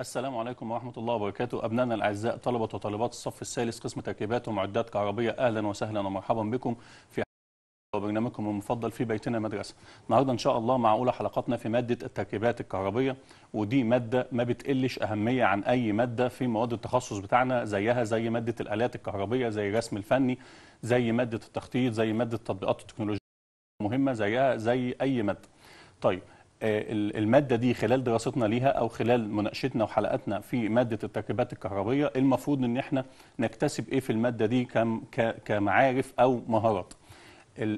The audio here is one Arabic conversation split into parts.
السلام عليكم ورحمة الله وبركاته أبنائنا الأعزاء طلبة وطالبات الصف الثالث قسم تركيبات ومعدات كهربية أهلا وسهلا ومرحبا بكم في برنامجكم المفضل في بيتنا مدرسة النهاردة إن شاء الله مع أولى حلقاتنا في مادة التركيبات الكهربية ودي مادة ما بتقلش أهمية عن أي مادة في مواد التخصص بتاعنا زيها زي مادة الآلات الكهربية زي الرسم الفني زي مادة التخطيط زي مادة التطبيقات التكنولوجية مهمة زيها زي أي مادة طيب آه، الماده دي خلال دراستنا ليها او خلال مناقشتنا وحلقاتنا في ماده التركيبات الكهربيه المفروض ان احنا نكتسب ايه في الماده دي كمعارف او مهارات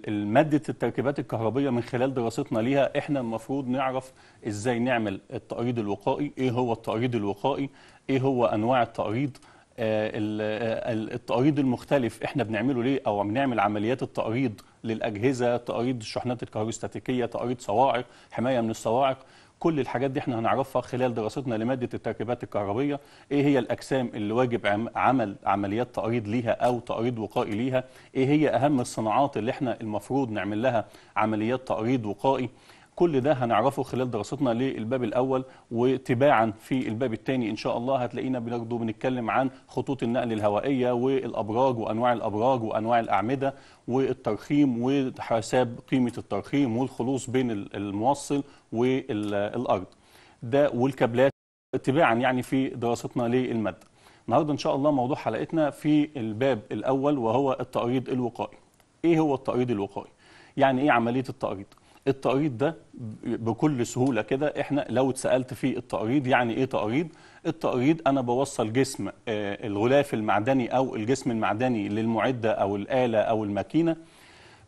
ماده التركيبات الكهربيه من خلال دراستنا ليها احنا المفروض نعرف ازاي نعمل التقريض الوقائي ايه هو التقريض الوقائي ايه هو انواع التقريض التقريض آه، آه، المختلف احنا بنعمله ليه او بنعمل عمليات التقريض للاجهزه تقريض الشحنات الكهروستاتيكيه تقريض صواعق حمايه من الصواعق كل الحاجات دي احنا هنعرفها خلال دراستنا لماده التركيبات الكهربيه ايه هي الاجسام اللي واجب عمل عمليات تقريض ليها او تقريض وقائي ليها ايه هي اهم الصناعات اللي احنا المفروض نعمل لها عمليات تقريض وقائي كل ده هنعرفه خلال دراستنا للباب الأول وتباعا في الباب الثاني إن شاء الله هتلاقينا برضه بنتكلم عن خطوط النقل الهوائية والأبراج وأنواع الأبراج وأنواع الأعمدة والترخيم وحساب قيمة الترخيم والخلوص بين الموصل والأرض ده والكابلات تباعا يعني في دراستنا للمادة النهارده إن شاء الله موضوع حلقتنا في الباب الأول وهو التقريض الوقائي إيه هو التقريض الوقائي؟ يعني إيه عملية التقريض؟ التقريض ده بكل سهوله كده احنا لو اتسالت في التقريض يعني ايه تقريض التقريض انا بوصل جسم آه، الغلاف المعدني او الجسم المعدني للمعده او الاله او الماكينه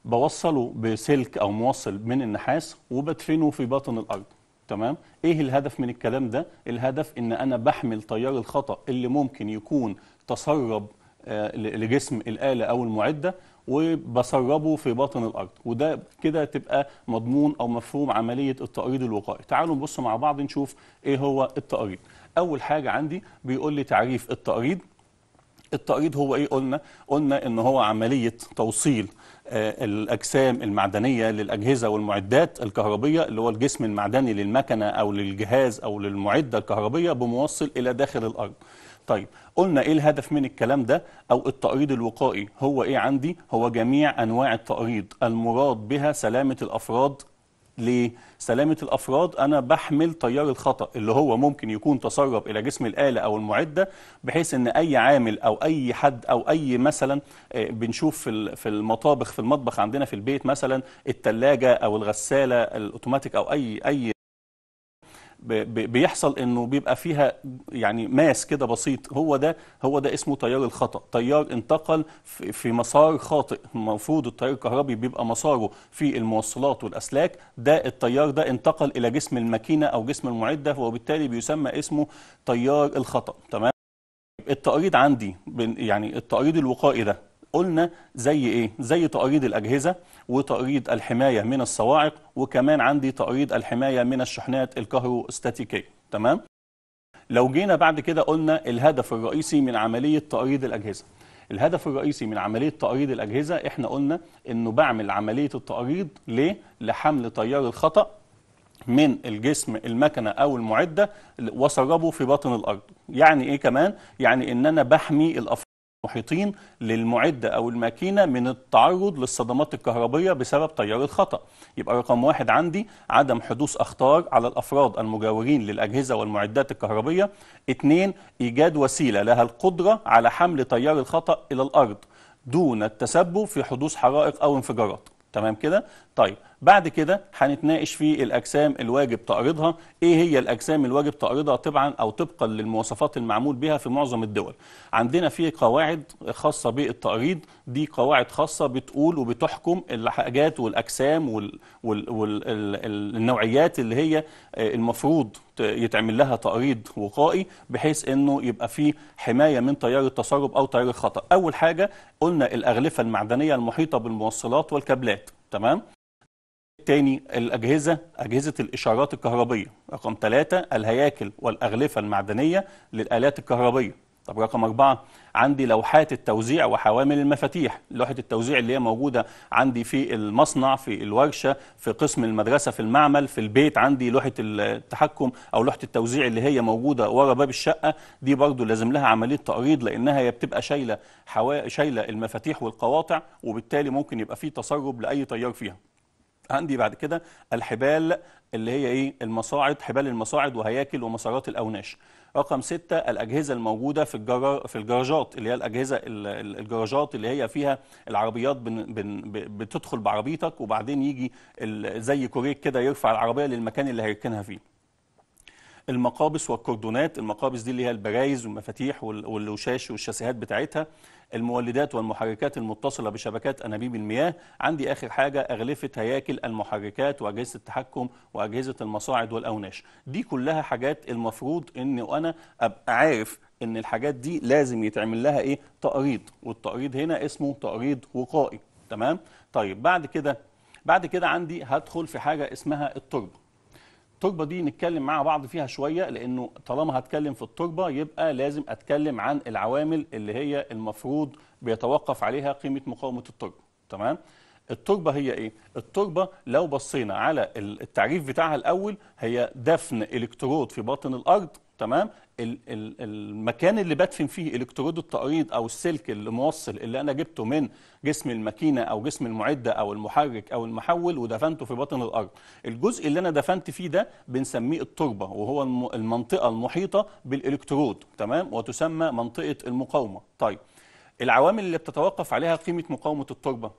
بوصله بسلك او موصل من النحاس وبدفنه في باطن الارض تمام ايه الهدف من الكلام ده الهدف ان انا بحمل تيار الخطا اللي ممكن يكون تسرب آه، لجسم الاله او المعده وبسربه في باطن الارض وده كده تبقى مضمون او مفهوم عمليه التقريض الوقائي تعالوا نبص مع بعض نشوف ايه هو التقريض اول حاجه عندي بيقول لي تعريف التقريض التقريض هو ايه قلنا قلنا ان هو عمليه توصيل آه، الاجسام المعدنيه للاجهزه والمعدات الكهربيه اللي هو الجسم المعدني للمكنه او للجهاز او للمعده الكهربيه بموصل الى داخل الارض طيب قلنا ايه الهدف من الكلام ده او التقريض الوقائي هو ايه عندي هو جميع انواع التقريض المراد بها سلامه الافراد ليه؟ سلامة الأفراد أنا بحمل تيار الخطأ اللي هو ممكن يكون تسرب إلى جسم الآلة أو المعدة بحيث أن أي عامل أو أي حد أو أي مثلا آه، بنشوف في المطابخ في المطبخ عندنا في البيت مثلا التلاجة أو الغسالة الأوتوماتيك أو أي أي بيحصل انه بيبقى فيها يعني ماس كده بسيط هو ده هو ده اسمه تيار الخطا تيار انتقل في مسار خاطئ المفروض التيار الكهربي بيبقى مساره في الموصلات والاسلاك ده التيار ده انتقل الى جسم الماكينه او جسم المعده وبالتالي بيسمى اسمه تيار الخطا تمام التقريض عندي يعني التقريض الوقائي ده قلنا زي ايه زي تقريض الاجهزه وتقريض الحمايه من الصواعق وكمان عندي تقريض الحمايه من الشحنات الكهروستاتيكيه تمام لو جينا بعد كده قلنا الهدف الرئيسي من عمليه تقريض الاجهزه الهدف الرئيسي من عمليه تقريض الاجهزه احنا قلنا انه بعمل عمليه التقريض ليه لحمل تيار الخطا من الجسم المكنه او المعده وسربه في بطن الارض يعني ايه كمان يعني ان انا بحمي الافراد محيطين للمعدة أو الماكينة من التعرض للصدمات الكهربية بسبب تيار الخطأ يبقى رقم واحد عندي عدم حدوث أخطار على الأفراد المجاورين للأجهزة والمعدات الكهربية اثنين إيجاد وسيلة لها القدرة على حمل تيار الخطأ إلى الأرض دون التسبب في حدوث حرائق أو انفجارات تمام كده؟ طيب بعد كده هنتناقش في الاجسام الواجب تقريضها ايه هي الاجسام الواجب تقريضها طبعا او طبقا للمواصفات المعمول بها في معظم الدول عندنا في قواعد خاصه بالتقريض دي قواعد خاصه بتقول وبتحكم الحاجات والاجسام والنوعيات وال... وال... اللي هي المفروض يتعمل لها تقريض وقائي بحيث انه يبقى في حمايه من تيار التسرب او تيار الخطا اول حاجه قلنا الاغلفه المعدنيه المحيطه بالموصلات والكابلات تمام تاني الأجهزة أجهزة الإشارات الكهربية رقم ثلاثة الهياكل والأغلفة المعدنية للآلات الكهربية طب رقم أربعة عندي لوحات التوزيع وحوامل المفاتيح لوحة التوزيع اللي هي موجودة عندي في المصنع في الورشة في قسم المدرسة في المعمل في البيت عندي لوحة التحكم أو لوحة التوزيع اللي هي موجودة ورا باب الشقة دي برضو لازم لها عملية تقريض لأنها هي بتبقى شايلة, حوا... شايلة المفاتيح والقواطع وبالتالي ممكن يبقى فيه تسرب لأي تيار فيها عندي بعد كده الحبال اللي هي ايه المصاعد حبال المصاعد وهياكل ومسارات الاوناش رقم ستة الأجهزة الموجودة في الجرا في الجراجات اللي هي الأجهزة الجراجات اللي هي فيها العربيات بن بن بتدخل بعربيتك وبعدين يجي زي كوريك كده يرفع العربية للمكان اللي هيركنها فيه المقابس والكردونات المقابس دي اللي هي البرايز والمفاتيح والوشاش والشاسيهات بتاعتها المولدات والمحركات المتصلة بشبكات أنابيب المياه عندي آخر حاجة أغلفة هياكل المحركات وأجهزة التحكم وأجهزة المصاعد والأوناش دي كلها حاجات المفروض أن أنا أبقى عارف أن الحاجات دي لازم يتعمل لها إيه تقريض والتقريض هنا اسمه تقريض وقائي تمام طيب بعد كده بعد كده عندي هدخل في حاجة اسمها التربة التربه دي نتكلم مع بعض فيها شويه لانه طالما هتكلم في التربه يبقى لازم اتكلم عن العوامل اللي هي المفروض بيتوقف عليها قيمه مقاومه التربه تمام التربه هي ايه التربه لو بصينا على التعريف بتاعها الاول هي دفن الكترود في باطن الارض تمام المكان اللي بدفن فيه الكترود التقريض او السلك اللي موصل اللي انا جبته من جسم الماكينه او جسم المعده او المحرك او المحول ودفنته في بطن الارض الجزء اللي انا دفنت فيه ده بنسميه التربه وهو المنطقه المحيطه بالالكترود تمام وتسمى منطقه المقاومه طيب العوامل اللي بتتوقف عليها قيمه مقاومه التربه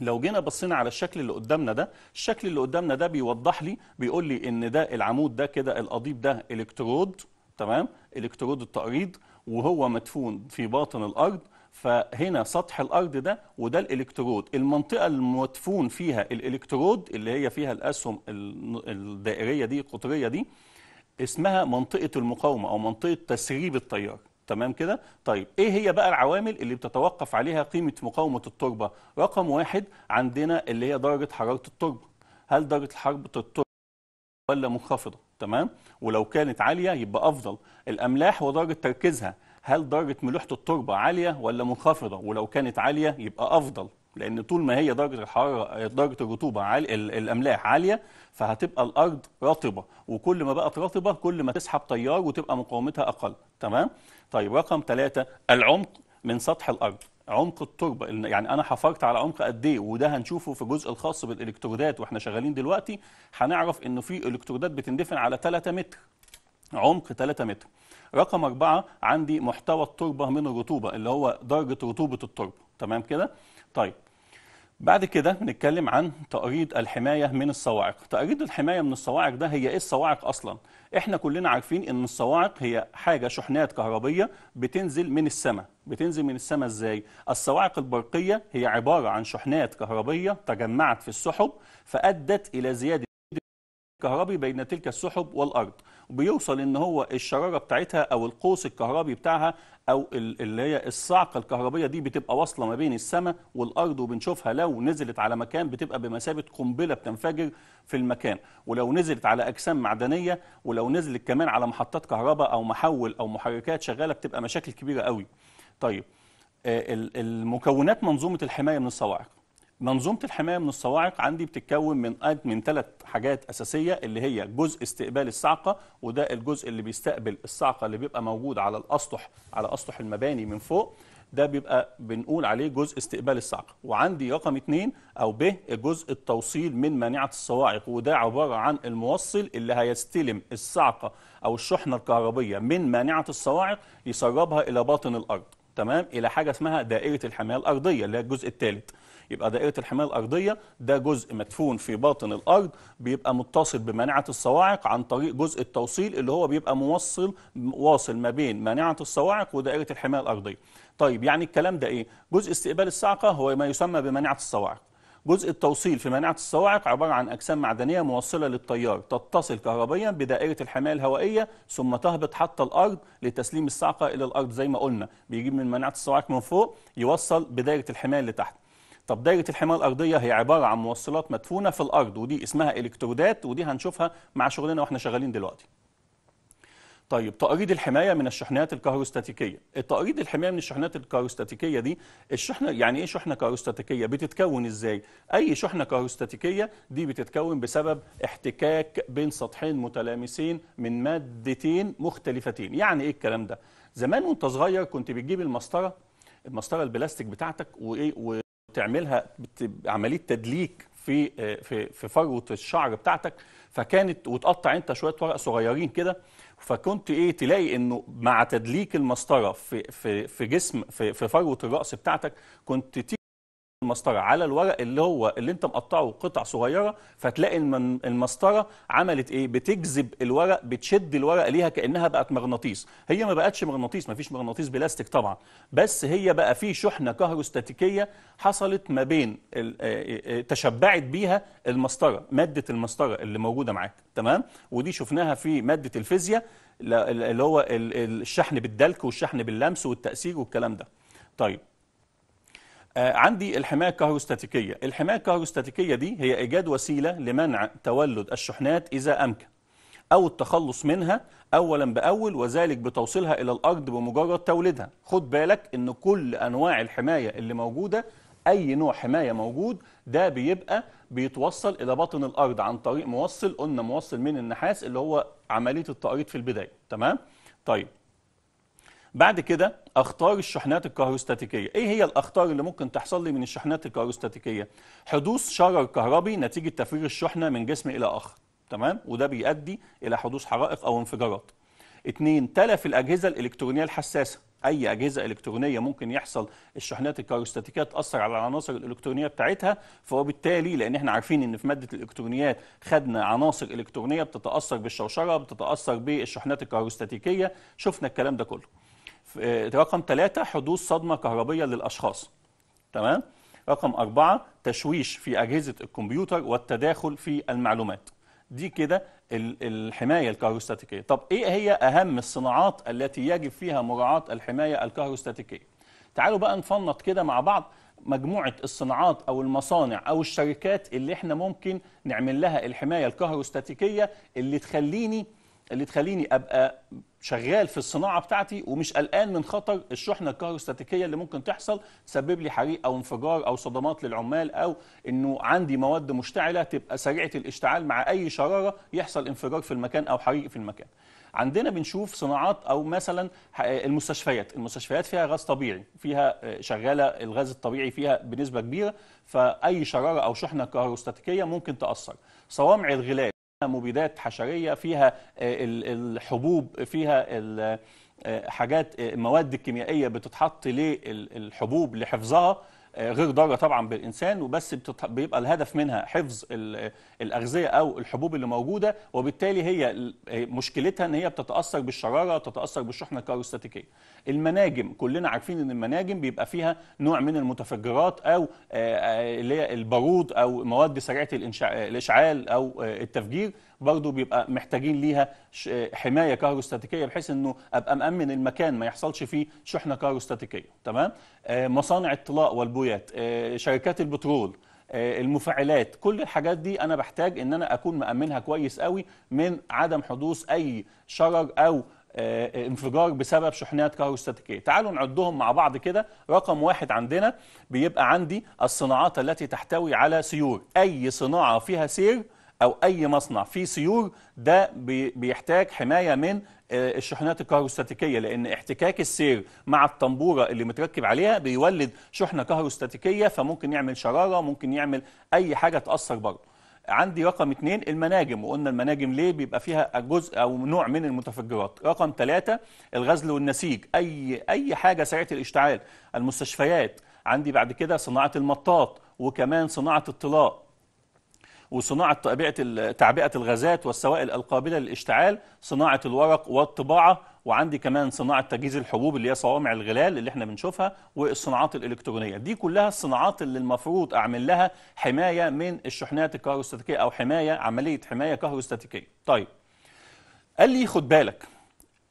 لو جينا بصينا على الشكل اللي قدامنا ده الشكل اللي قدامنا ده بيوضح لي بيقول لي ان ده العمود ده كده القضيب ده الكترود تمام الكترود التقريض وهو مدفون في باطن الارض فهنا سطح الارض ده وده الالكترود المنطقه المدفون فيها الالكترود اللي هي فيها الاسهم الدائريه دي القطريه دي اسمها منطقه المقاومه او منطقه تسريب التيار تمام كده طيب ايه هي بقى العوامل اللي بتتوقف عليها قيمه مقاومه التربه رقم واحد عندنا اللي هي درجه حراره التربه هل درجه حراره التربه ولا منخفضه تمام ولو كانت عاليه يبقى افضل الاملاح ودرجه تركيزها هل درجه ملوحه التربه عاليه ولا منخفضه ولو كانت عاليه يبقى افضل لان طول ما هي درجه الحراره درجه الرطوبه عالي الاملاح عاليه فهتبقى الارض رطبه وكل ما بقت رطبه كل ما تسحب تيار وتبقى مقاومتها اقل تمام طيب رقم ثلاثة العمق من سطح الارض عمق التربه يعني انا حفرت على عمق قد ايه وده هنشوفه في الجزء الخاص بالالكترودات واحنا شغالين دلوقتي هنعرف انه في الكترودات بتندفن على 3 متر عمق 3 متر رقم أربعة عندي محتوى التربه من الرطوبه اللي هو درجه رطوبه التربه تمام كده طيب بعد كده بنتكلم عن تأريض الحمايه من الصواعق تأريض الحمايه من الصواعق ده هي ايه الصواعق اصلا احنا كلنا عارفين ان الصواعق هي حاجه شحنات كهربيه بتنزل من السماء بتنزل من السماء ازاي الصواعق البرقيه هي عباره عن شحنات كهربيه تجمعت في السحب فادت الى زياده كهربي بين تلك السحب والارض وبيوصل ان هو الشراره بتاعتها او القوس الكهربي بتاعها او اللي هي الصعقه الكهربيه دي بتبقى واصله ما بين السماء والارض وبنشوفها لو نزلت على مكان بتبقى بمثابه قنبله بتنفجر في المكان ولو نزلت على اجسام معدنيه ولو نزلت كمان على محطات كهرباء او محول او محركات شغاله بتبقى مشاكل كبيره قوي طيب آه، المكونات منظومه الحمايه من الصواعق منظومه الحمايه من الصواعق عندي بتتكون من من ثلاث حاجات اساسيه اللي هي جزء استقبال الصعقه وده الجزء اللي بيستقبل الصعقه اللي بيبقى موجود على الاسطح على اسطح المباني من فوق ده بيبقى بنقول عليه جزء استقبال الصعقه وعندي رقم اثنين او ب جزء التوصيل من مانعه الصواعق وده عباره عن الموصل اللي هيستلم الصعقه او الشحنه الكهربيه من مانعه الصواعق يسربها الى باطن الارض تمام الى حاجه اسمها دائره الحمايه الارضيه اللي هي الجزء الثالث يبقى دائره الحمايه الارضيه ده جزء مدفون في باطن الارض بيبقى متصل بمانعه الصواعق عن طريق جزء التوصيل اللي هو بيبقى موصل واصل ما بين مانعه الصواعق ودائره الحمايه الارضيه طيب يعني الكلام ده ايه جزء استقبال الصاعقه هو ما يسمى بمانعه الصواعق جزء التوصيل في مانعة الصواعق عبارة عن أجسام معدنية موصلة للتيار تتصل كهربيا بدائرة الحماية الهوائية ثم تهبط حتى الأرض لتسليم الصاعقة إلى الأرض زي ما قلنا بيجيب من مانعة الصواعق من فوق يوصل بدائرة الحماية اللي تحت طب دايره الحمايه الارضيه هي عباره عن موصلات مدفونه في الارض ودي اسمها الكترودات ودي هنشوفها مع شغلنا واحنا شغالين دلوقتي طيب تقريض الحمايه من الشحنات الكهروستاتيكيه التقريض الحمايه من الشحنات الكهروستاتيكيه دي الشحنه يعني ايه شحنه كهروستاتيكيه بتتكون ازاي اي شحنه كهروستاتيكيه دي بتتكون بسبب احتكاك بين سطحين متلامسين من مادتين مختلفتين يعني ايه الكلام ده زمان وانت صغير كنت بتجيب المسطره المسطره البلاستيك بتاعتك وايه تعملها عمليه تدليك في في في فروه الشعر بتاعتك فكانت وتقطع انت شويه ورق صغيرين كده فكنت ايه تلاقي انه مع تدليك المسطره في في في جسم في في فروه الراس بتاعتك كنت المسطره على الورق اللي هو اللي انت مقطعه قطع صغيره فتلاقي المسطره عملت ايه بتجذب الورق بتشد الورق ليها كانها بقت مغناطيس هي ما بقتش مغناطيس ما فيش مغناطيس بلاستيك طبعا بس هي بقى في شحنه كهروستاتيكيه حصلت ما بين آه، آه، آه، تشبعت بيها المسطره ماده المسطره اللي موجوده معاك تمام ودي شفناها في ماده الفيزياء اللي هو الشحن بالدلك والشحن باللمس والتاثير والكلام ده طيب آه، عندي الحماية الكهروستاتيكية الحماية الكهروستاتيكية دي هي إيجاد وسيلة لمنع تولد الشحنات إذا أمكن أو التخلص منها أولا بأول وذلك بتوصيلها إلى الأرض بمجرد توليدها خد بالك أن كل أنواع الحماية اللي موجودة أي نوع حماية موجود ده بيبقى بيتوصل إلى بطن الأرض عن طريق موصل قلنا موصل من النحاس اللي هو عملية التقريض في البداية تمام؟ طيب بعد كده اخطار الشحنات الكهروستاتيكيه ايه هي الاخطار اللي ممكن تحصل لي من الشحنات الكهروستاتيكيه حدوث شرر كهربي نتيجه تفريغ الشحنه من جسم الى اخر تمام وده بيؤدي الى حدوث حرائق او انفجارات اثنين تلف الاجهزه الالكترونيه الحساسه اي اجهزه الكترونيه ممكن يحصل الشحنات الكهروستاتيكيه تاثر على العناصر الالكترونيه بتاعتها فوبالتالي لان احنا عارفين ان في ماده الالكترونيات خدنا عناصر الكترونيه بتتاثر بالشوشره بتتاثر بالشحنات الكهروستاتيكيه شفنا الكلام ده كله آه، رقم ثلاثة حدوث صدمة كهربية للأشخاص تمام رقم أربعة تشويش في أجهزة الكمبيوتر والتداخل في المعلومات دي كده الحماية الكهروستاتيكية طب إيه هي أهم الصناعات التي يجب فيها مراعاة الحماية الكهروستاتيكية تعالوا بقى نفنط كده مع بعض مجموعة الصناعات أو المصانع أو الشركات اللي احنا ممكن نعمل لها الحماية الكهروستاتيكية اللي تخليني اللي تخليني أبقى شغال في الصناعه بتاعتي ومش قلقان من خطر الشحنه الكهروستاتيكيه اللي ممكن تحصل تسبب لي حريق او انفجار او صدمات للعمال او انه عندي مواد مشتعله تبقى سريعه الاشتعال مع اي شراره يحصل انفجار في المكان او حريق في المكان. عندنا بنشوف صناعات او مثلا المستشفيات، المستشفيات فيها غاز طبيعي، فيها آه، شغاله الغاز الطبيعي فيها بنسبه كبيره فاي شراره او شحنه كهروستاتيكيه ممكن تاثر. صوامع الغلاف مبيدات حشريه فيها آه، الحبوب فيها آه، حاجات آه، المواد الكيميائية بتتحط للحبوب لحفظها آه، غير ضاره طبعا بالانسان وبس بيبقى الهدف منها حفظ الاغذيه او الحبوب اللي موجوده وبالتالي هي آه، مشكلتها ان هي بتتاثر بالشراره وتتاثر بالشحنه الكاروستاتيكيه المناجم كلنا عارفين ان المناجم بيبقى فيها نوع من المتفجرات او آه، اللي هي البارود او مواد سريعه الاشعال او التفجير برضه بيبقى محتاجين ليها حمايه كهروستاتيكيه بحيث انه ابقى مامن المكان ما يحصلش فيه شحنه كهروستاتيكيه تمام آه، مصانع الطلاء والبويات آه، شركات البترول آه، المفاعلات كل الحاجات دي انا بحتاج ان انا اكون مامنها كويس قوي من عدم حدوث اي شرر او انفجار بسبب شحنات كهروستاتيكيه تعالوا نعدهم مع بعض كده رقم واحد عندنا بيبقى عندي الصناعات التي تحتوي على سيور اي صناعه فيها سير او اي مصنع فيه سيور ده بيحتاج حمايه من آه، الشحنات الكهروستاتيكيه لان احتكاك السير مع الطنبوره اللي متركب عليها بيولد شحنه كهروستاتيكيه فممكن يعمل شراره ممكن يعمل اي حاجه تاثر برضه عندي رقم اثنين المناجم وقلنا المناجم ليه بيبقى فيها جزء او نوع من المتفجرات رقم ثلاثة الغزل والنسيج اي اي حاجه سريعه الاشتعال المستشفيات عندي بعد كده صناعه المطاط وكمان صناعه الطلاء وصناعة طبيعة تعبئة الغازات والسوائل القابلة للاشتعال صناعة الورق والطباعة وعندي كمان صناعة تجهيز الحبوب اللي هي صوامع الغلال اللي احنا بنشوفها والصناعات الإلكترونية دي كلها الصناعات اللي المفروض أعمل لها حماية من الشحنات الكهروستاتيكية أو حماية عملية حماية كهروستاتيكية طيب قال لي خد بالك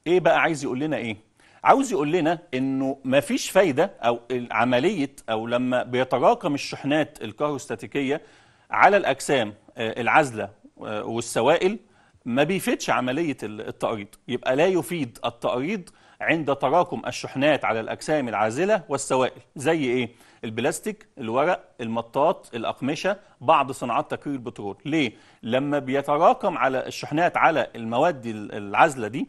ايه بقى عايز يقول لنا ايه عاوز يقول لنا انه مفيش فايده او عمليه او لما بيتراكم الشحنات الكهروستاتيكيه على الأجسام آه، العازله آه، والسوائل ما بيفيدش عملية التأريض يبقى لا يفيد التأريض عند تراكم الشحنات على الأجسام العازلة والسوائل زي إيه؟ البلاستيك، الورق، المطاط، الأقمشة، بعض صناعات تكرير البترول ليه؟ لما بيتراكم على الشحنات على المواد العازلة دي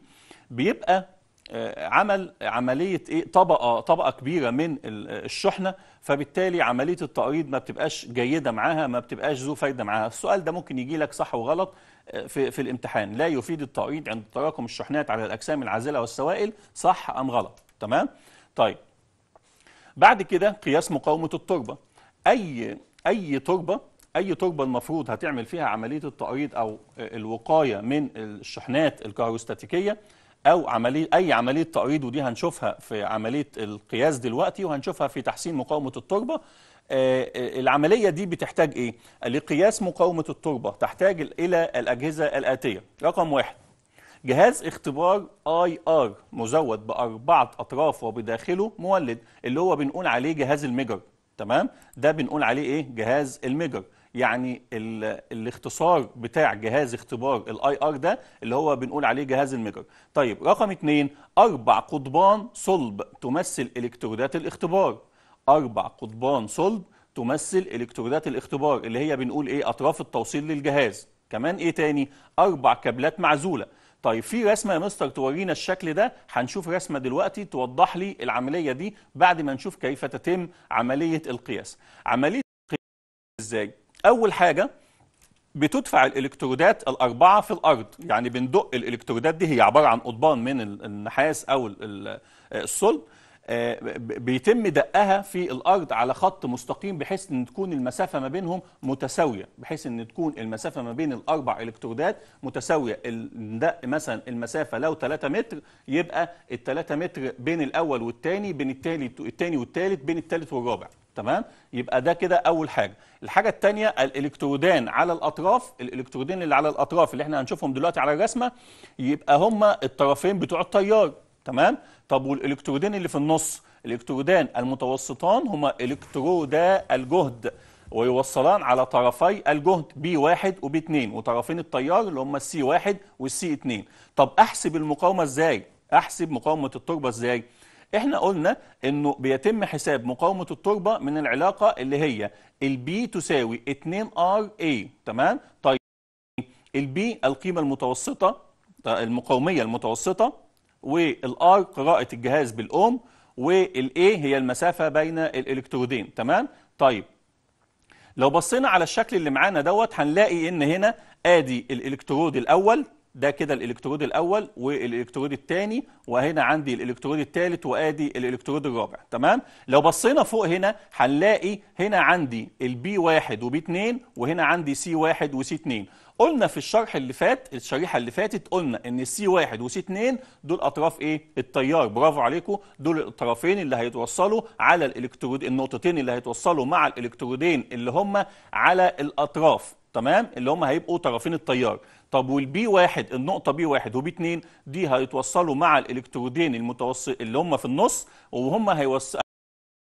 بيبقى آه، عمل عملية إيه؟ طبقة, طبقة كبيرة من الشحنة فبالتالي عملية التقريض ما بتبقاش جيدة معاها ما بتبقاش ذو فايدة معاها السؤال ده ممكن يجي لك صح وغلط آه، في, في الامتحان لا يفيد التقريض عند تراكم الشحنات على الأجسام العازلة والسوائل صح أم غلط تمام طيب بعد كده قياس مقاومة التربة أي أي تربة أي تربة المفروض هتعمل فيها عملية التقريض أو آه، الوقاية من الشحنات الكهروستاتيكية او عمليه اي عمليه تقريض ودي هنشوفها في عمليه القياس دلوقتي وهنشوفها في تحسين مقاومه التربه آه، آه، العملية دي بتحتاج إيه؟ لقياس مقاومة التربة تحتاج إلى الأجهزة الآتية رقم واحد جهاز اختبار اي ار مزود باربعه اطراف وبداخله مولد اللي هو بنقول عليه جهاز الميجر تمام ده بنقول عليه ايه جهاز الميجر يعني الاختصار بتاع جهاز اختبار الاي ار ده اللي هو بنقول عليه جهاز الميجر طيب رقم اتنين اربع قضبان صلب تمثل الكترودات الاختبار اربع قضبان صلب تمثل الكترودات الاختبار اللي هي بنقول ايه اطراف التوصيل للجهاز كمان ايه تاني اربع كابلات معزوله طيب في رسمه يا مستر تورينا الشكل ده هنشوف رسمه دلوقتي توضح لي العمليه دي بعد ما نشوف كيف تتم عمليه القياس عمليه القياس ازاي اول حاجه بتدفع الالكترودات الاربعه في الارض يعني بندق الالكترودات دي هي عباره عن قضبان من النحاس او الصلب آه، بيتم دقها في الارض على خط مستقيم بحيث ان تكون المسافه ما بينهم متساويه بحيث ان تكون المسافه ما بين الاربع الكترودات متساويه ندق مثلا المسافه لو 3 متر يبقى ال 3 متر بين الاول والثاني بين الثاني والثالث بين الثالث والرابع تمام يبقى ده كده اول حاجه الحاجه الثانيه الالكترودان على الاطراف الالكترودين اللي على الاطراف اللي احنا هنشوفهم دلوقتي على الرسمه يبقى هما الطرفين بتوع التيار تمام طب والالكترودين اللي في النص الالكترودان المتوسطان هما الكترودا الجهد ويوصلان على طرفي الجهد بي واحد وبي اتنين وطرفين التيار اللي هما السي واحد والسي اتنين طب احسب المقاومه ازاي احسب مقاومه التربه ازاي احنا قلنا انه بيتم حساب مقاومه التربه من العلاقه اللي هي البي تساوي 2 ار اي تمام طيب البي القيمه المتوسطه المقاوميه المتوسطه والار قراءه الجهاز بالاوم والاي هي المسافه بين الالكترودين تمام طيب لو بصينا على الشكل اللي معانا دوت هنلاقي ان هنا ادي الالكترود الاول ده كده الالكترود الاول والالكترود الثاني وهنا عندي الالكترود الثالث وادي الالكترود الرابع تمام لو بصينا فوق هنا هنلاقي هنا عندي البي واحد وبي 2 وهنا عندي سي واحد وسي 2 قلنا في الشرح اللي فات الشريحه اللي فاتت قلنا ان السي واحد وسي 2 دول اطراف ايه التيار برافو عليكم دول الطرفين اللي هيتوصلوا على الالكترود النقطتين اللي هيتوصلوا مع الالكترودين اللي هم على الاطراف تمام اللي هم هيبقوا طرفين التيار طب والبي واحد النقطه بي واحد وبي اتنين دي هيتوصلوا مع الالكترودين المتوسط اللي هم في النص وهم هيوصلوا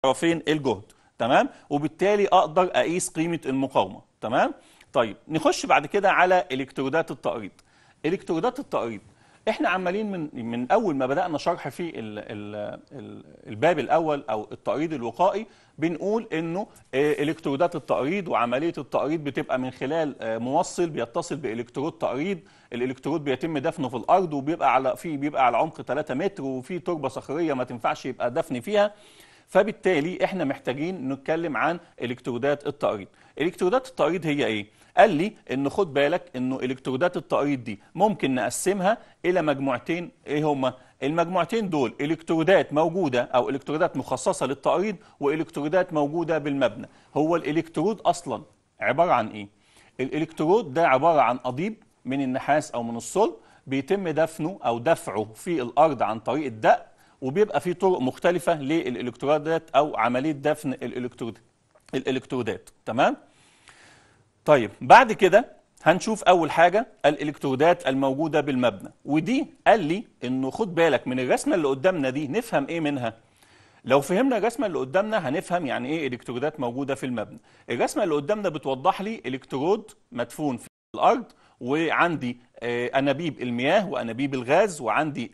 طرفين الجهد تمام وبالتالي اقدر اقيس قيمه المقاومه تمام طيب نخش بعد كده على الكترودات التقريض الكترودات التقريض احنا عمالين من من اول ما بدانا شرح في الباب الاول او التقريض الوقائي بنقول انه آه، الكترودات التقريض وعمليه التقريض بتبقى من خلال آه، موصل بيتصل بالكترود تقريض الالكترود بيتم دفنه في الارض وبيبقى على في بيبقى على عمق 3 متر وفي تربه صخريه ما تنفعش يبقى دفن فيها فبالتالي احنا محتاجين نتكلم عن الكترودات التقريض الكترودات التقريض هي ايه قال لي ان خد بالك انه الكترودات التقريض دي ممكن نقسمها الى مجموعتين ايه هما المجموعتين دول الكترودات موجودة أو الكترودات مخصصة للتقريض والكترودات موجودة بالمبنى هو الإلكترود أصلا عبارة عن إيه؟ الإلكترود ده عبارة عن قضيب من النحاس أو من الصلب بيتم دفنه أو دفعه في الأرض عن طريق الدق وبيبقى في طرق مختلفة للإلكترودات أو عملية دفن الإلكترود الإلكترودات تمام؟ طيب بعد كده هنشوف اول حاجه الالكترودات الموجوده بالمبنى ودي قال لي انه خد بالك من الرسمه اللي قدامنا دي نفهم ايه منها لو فهمنا الرسمه اللي قدامنا هنفهم يعني ايه الكترودات موجوده في المبنى الرسمه اللي قدامنا بتوضح لي الكترود مدفون في الارض وعندي آه، انابيب المياه وانابيب الغاز وعندي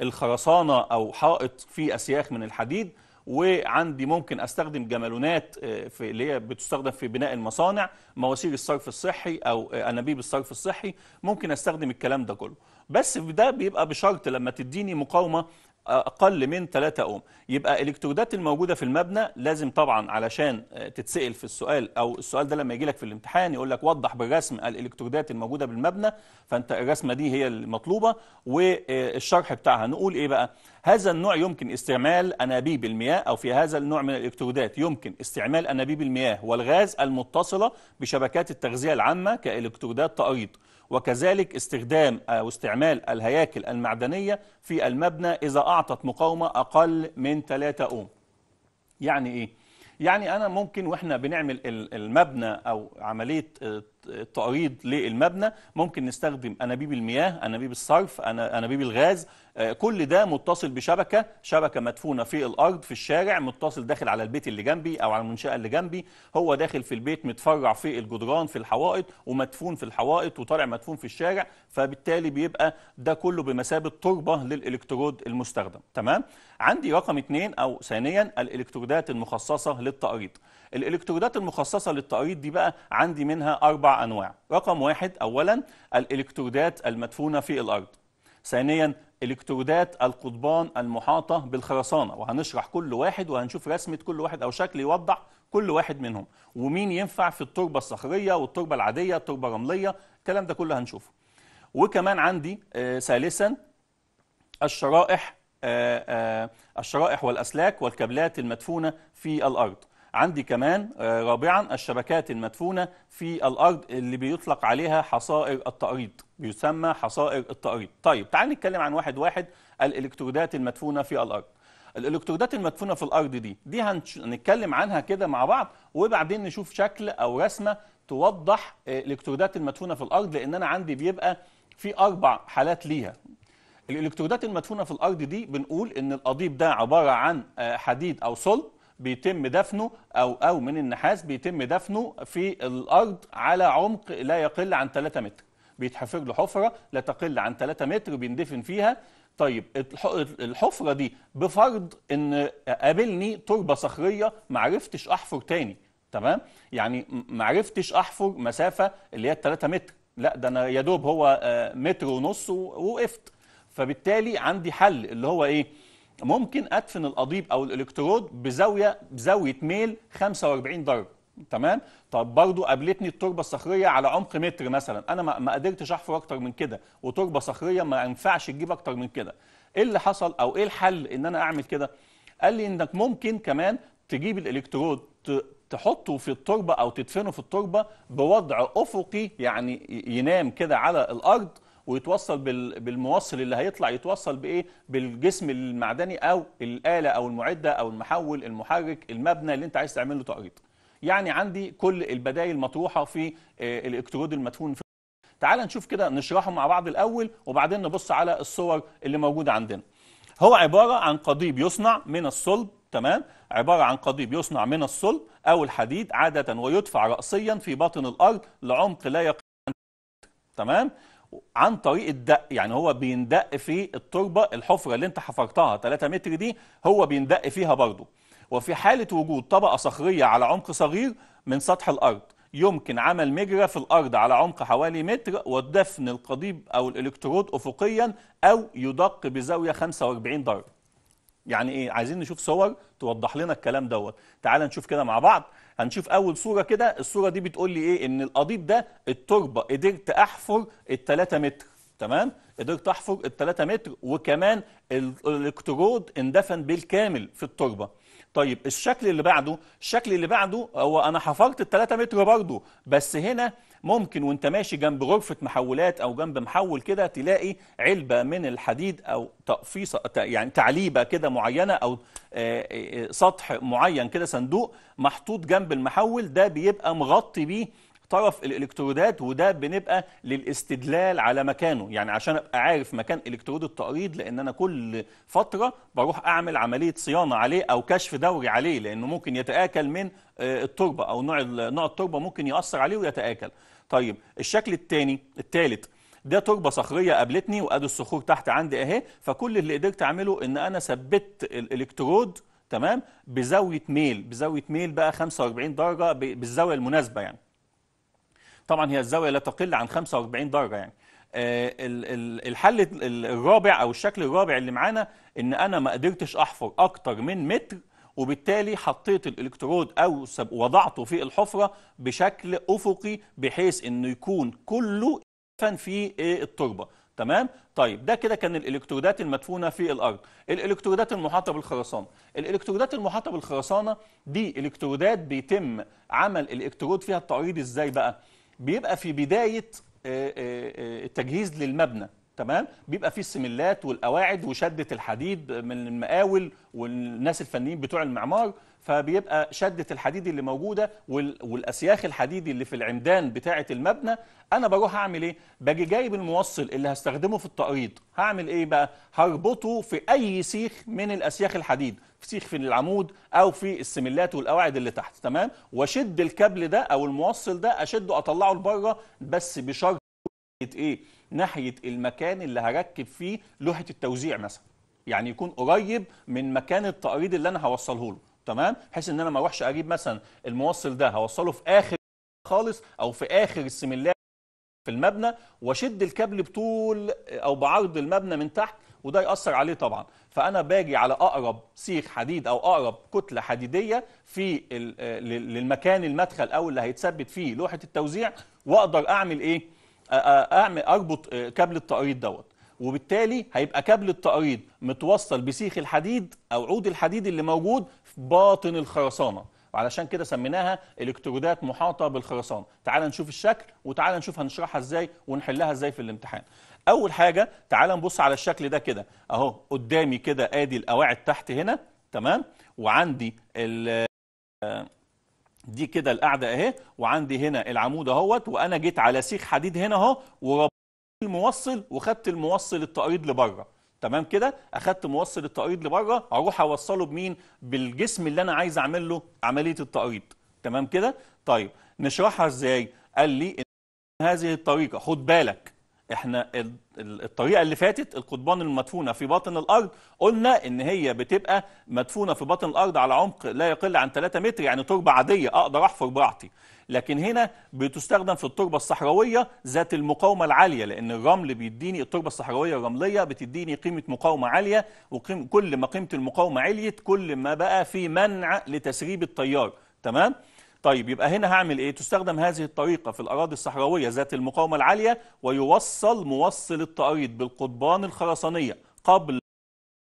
الخرسانه او حائط فيه اسياخ من الحديد وعندي ممكن استخدم جمالونات آه، في اللي هي بتستخدم في بناء المصانع مواسير الصرف الصحي او آه، انابيب الصرف الصحي ممكن استخدم الكلام ده كله بس ده بيبقى بشرط لما تديني مقاومه اقل من 3 اوم يبقى الالكترودات الموجوده في المبنى لازم طبعا علشان آه، تتسال في السؤال او السؤال ده لما يجي لك في الامتحان يقول لك وضح بالرسم الالكترودات الموجوده بالمبنى فانت الرسمه دي هي المطلوبه والشرح بتاعها نقول ايه بقى هذا النوع يمكن استعمال انابيب المياه او في هذا النوع من الالكترودات يمكن استعمال انابيب المياه والغاز المتصله بشبكات التغذيه العامه كالكترودات تقريض وكذلك استخدام أو استعمال الهياكل المعدنية في المبنى إذا أعطت مقاومة أقل من 3 أوم يعني إيه؟ يعني أنا ممكن وإحنا بنعمل المبنى أو عملية آه، التقريض للمبنى ممكن نستخدم انابيب المياه انابيب الصرف انابيب الغاز آه، كل ده متصل بشبكه شبكه مدفونه في الارض في الشارع متصل داخل على البيت اللي جنبي او على المنشاه اللي جنبي هو داخل في البيت متفرع في الجدران في الحوائط ومدفون في الحوائط وطالع مدفون في الشارع فبالتالي بيبقى ده كله بمثابه تربه للالكترود المستخدم تمام عندي رقم اثنين او ثانيا الالكترودات المخصصه للتقريض الالكترودات المخصصه للتقريض دي بقى عندي منها اربع انواع رقم واحد اولا الالكترودات المدفونه في الارض ثانيا الكترودات القضبان المحاطه بالخرسانه وهنشرح كل واحد وهنشوف رسمه كل واحد او شكل يوضح كل واحد منهم ومين ينفع في التربه الصخريه والتربه العاديه التربه الرمليه الكلام ده كله هنشوفه وكمان عندي آه، ثالثا الشرائح آه، آه، الشرائح والاسلاك والكابلات المدفونه في الارض عندي كمان آه، رابعا الشبكات المدفونة في الأرض اللي بيطلق عليها حصائر التأريض بيسمى حصائر التأريض طيب تعال نتكلم عن واحد واحد الإلكترودات المدفونة في الأرض الإلكترودات المدفونة في الأرض دي دي هنتكلم عنها كده مع بعض وبعدين نشوف شكل أو رسمة توضح آه، الإلكترودات المدفونة في الأرض لأن أنا عندي بيبقى في أربع حالات ليها الإلكترودات المدفونة في الأرض دي بنقول إن القضيب ده عبارة عن آه، حديد أو صلب بيتم دفنه أو أو من النحاس بيتم دفنه في الأرض على عمق لا يقل عن 3 متر بيتحفر له حفرة لا تقل عن 3 متر بيندفن فيها طيب الحفرة دي بفرض إن قابلني تربة صخرية معرفتش أحفر تاني تمام يعني معرفتش أحفر مسافة اللي هي 3 متر لا ده أنا يا دوب هو آه، متر ونص ووقفت فبالتالي عندي حل اللي هو إيه ممكن ادفن القضيب او الالكترود بزاويه بزاويه ميل 45 درجه تمام طب برضو قابلتني التربه الصخريه على عمق متر مثلا انا ما قدرتش احفر اكتر من كده وتربه صخريه ما ينفعش تجيب اكتر من كده ايه اللي حصل او ايه الحل ان انا اعمل كده قال لي انك ممكن كمان تجيب الالكترود تحطه في التربه او تدفنه في التربه بوضع افقي يعني ينام كده على الارض ويتوصل بالموصل اللي هيطلع يتوصل بايه بالجسم المعدني او الاله او المعده او المحول المحرك المبنى اللي انت عايز تعمل له تقريط يعني عندي كل البدائل مطروحه في آه، الالكترود المدفون في تعال نشوف كده نشرحه مع بعض الاول وبعدين نبص على الصور اللي موجوده عندنا هو عباره عن قضيب يصنع من الصلب تمام عبارة عن قضيب يصنع من الصلب أو الحديد عادة ويدفع رأسيا في باطن الأرض لعمق لا يقل تمام عن طريق الدق يعني هو بيندق في التربه الحفره اللي انت حفرتها 3 متر دي هو بيندق فيها برضه وفي حاله وجود طبقه صخريه على عمق صغير من سطح الارض يمكن عمل مجرى في الارض على عمق حوالي متر ودفن القضيب او الالكترود افقيا او يدق بزاويه 45 درجه يعني ايه عايزين نشوف صور توضح لنا الكلام دوت تعال نشوف كده مع بعض هنشوف اول صوره كده الصوره دي بتقول لي ايه ان القضيب ده التربه قدرت احفر ال3 متر تمام قدرت احفر ال3 متر وكمان الالكترود اندفن بالكامل في التربه طيب الشكل اللي بعده الشكل اللي بعده هو انا حفرت ال3 متر برضه بس هنا ممكن وانت ماشي جنب غرفه محولات او جنب محول كده تلاقي علبه من الحديد او تقفيصه يعني تعليبه كده معينه او آه، آه، سطح معين كده صندوق محطوط جنب المحول ده بيبقى مغطي بيه طرف الالكترودات وده بنبقى للاستدلال على مكانه يعني عشان ابقى عارف مكان الكترود التقريض لان انا كل فتره بروح اعمل عمليه صيانه عليه او كشف دوري عليه لانه ممكن يتاكل من آه، التربه او نوع نوع التربه ممكن ياثر عليه ويتاكل طيب الشكل الثاني الثالث ده تربه صخريه قابلتني وادي الصخور تحت عندي اهي فكل اللي قدرت اعمله ان انا ثبت الالكترود تمام بزاويه ميل بزاويه ميل بقى 45 درجه بالزاويه المناسبه يعني طبعا هي الزاويه لا تقل عن 45 درجه يعني آه، الحل الرابع او الشكل الرابع اللي معانا ان انا ما قدرتش احفر اكتر من متر وبالتالي حطيت الالكترود او وضعته في الحفره بشكل افقي بحيث انه يكون كله في آه، التربه تمام طيب ده كده كان الالكترودات المدفونه في الارض الالكترودات المحاطه بالخرسانه الالكترودات المحاطه بالخرسانه دي الكترودات بيتم عمل الالكترود فيها التعريض ازاي بقى بيبقى في بدايه آه، آه، آه، التجهيز للمبنى تمام بيبقى فيه السملات والقواعد وشده الحديد من المقاول والناس الفنيين بتوع المعمار فبيبقى شده الحديد اللي موجوده والاسياخ الحديدي اللي في العمدان بتاعه المبنى انا بروح اعمل ايه باجي جايب الموصل اللي هستخدمه في التقريض هعمل ايه بقى هربطه في اي سيخ من الاسياخ الحديد فسيخ في العمود او في السملات والقواعد اللي تحت تمام واشد الكابل ده او الموصل ده اشده اطلعه لبره بس بشرط ايه ناحيه المكان اللي هركب فيه لوحه التوزيع مثلا يعني يكون قريب من مكان التقريض اللي انا هوصله له تمام بحيث ان انا ما اروحش اجيب مثلا الموصل ده هوصله في اخر خالص او في اخر السملات في المبنى واشد الكابل بطول او بعرض المبنى من تحت وده ياثر عليه طبعا فانا باجي على اقرب سيخ حديد او اقرب كتله حديديه في للمكان المدخل او اللي هيتثبت فيه لوحه التوزيع واقدر اعمل ايه اعمل اربط آه، كابل التقريض دوت وبالتالي هيبقى كابل التقريض متوصل بسيخ الحديد او عود الحديد اللي موجود في باطن الخرسانه وعلشان كده سميناها الكترودات محاطه بالخرسانه تعال نشوف الشكل وتعال نشوف هنشرحها ازاي ونحلها ازاي في الامتحان اول حاجه تعال نبص على الشكل ده كده اهو قدامي كده ادي القواعد تحت هنا تمام وعندي ال دي كده القاعده اهي وعندي هنا العمود اهوت وانا جيت على سيخ حديد هنا اهو وربطت الموصل وخدت الموصل التقريض لبره تمام كده اخدت موصل التقريض لبره اروح اوصله بمين بالجسم اللي انا عايز اعمل له عمليه التقريض تمام كده طيب نشرحها ازاي قال لي هذه الطريقه خد بالك احنا الطريقه اللي فاتت القضبان المدفونه في باطن الارض قلنا ان هي بتبقى مدفونه في باطن الارض على عمق لا يقل عن 3 متر يعني تربه عاديه اقدر احفر براحتي لكن هنا بتستخدم في التربه الصحراويه ذات المقاومه العاليه لان الرمل بيديني التربه الصحراويه الرمليه بتديني قيمه مقاومه عاليه وكل ما قيمه المقاومه عليت كل ما بقى في منع لتسريب التيار تمام طيب يبقى هنا هعمل ايه تستخدم هذه الطريقة في الأراضي الصحراوية ذات المقاومة العالية ويوصل موصل التأريض بالقضبان الخرسانية قبل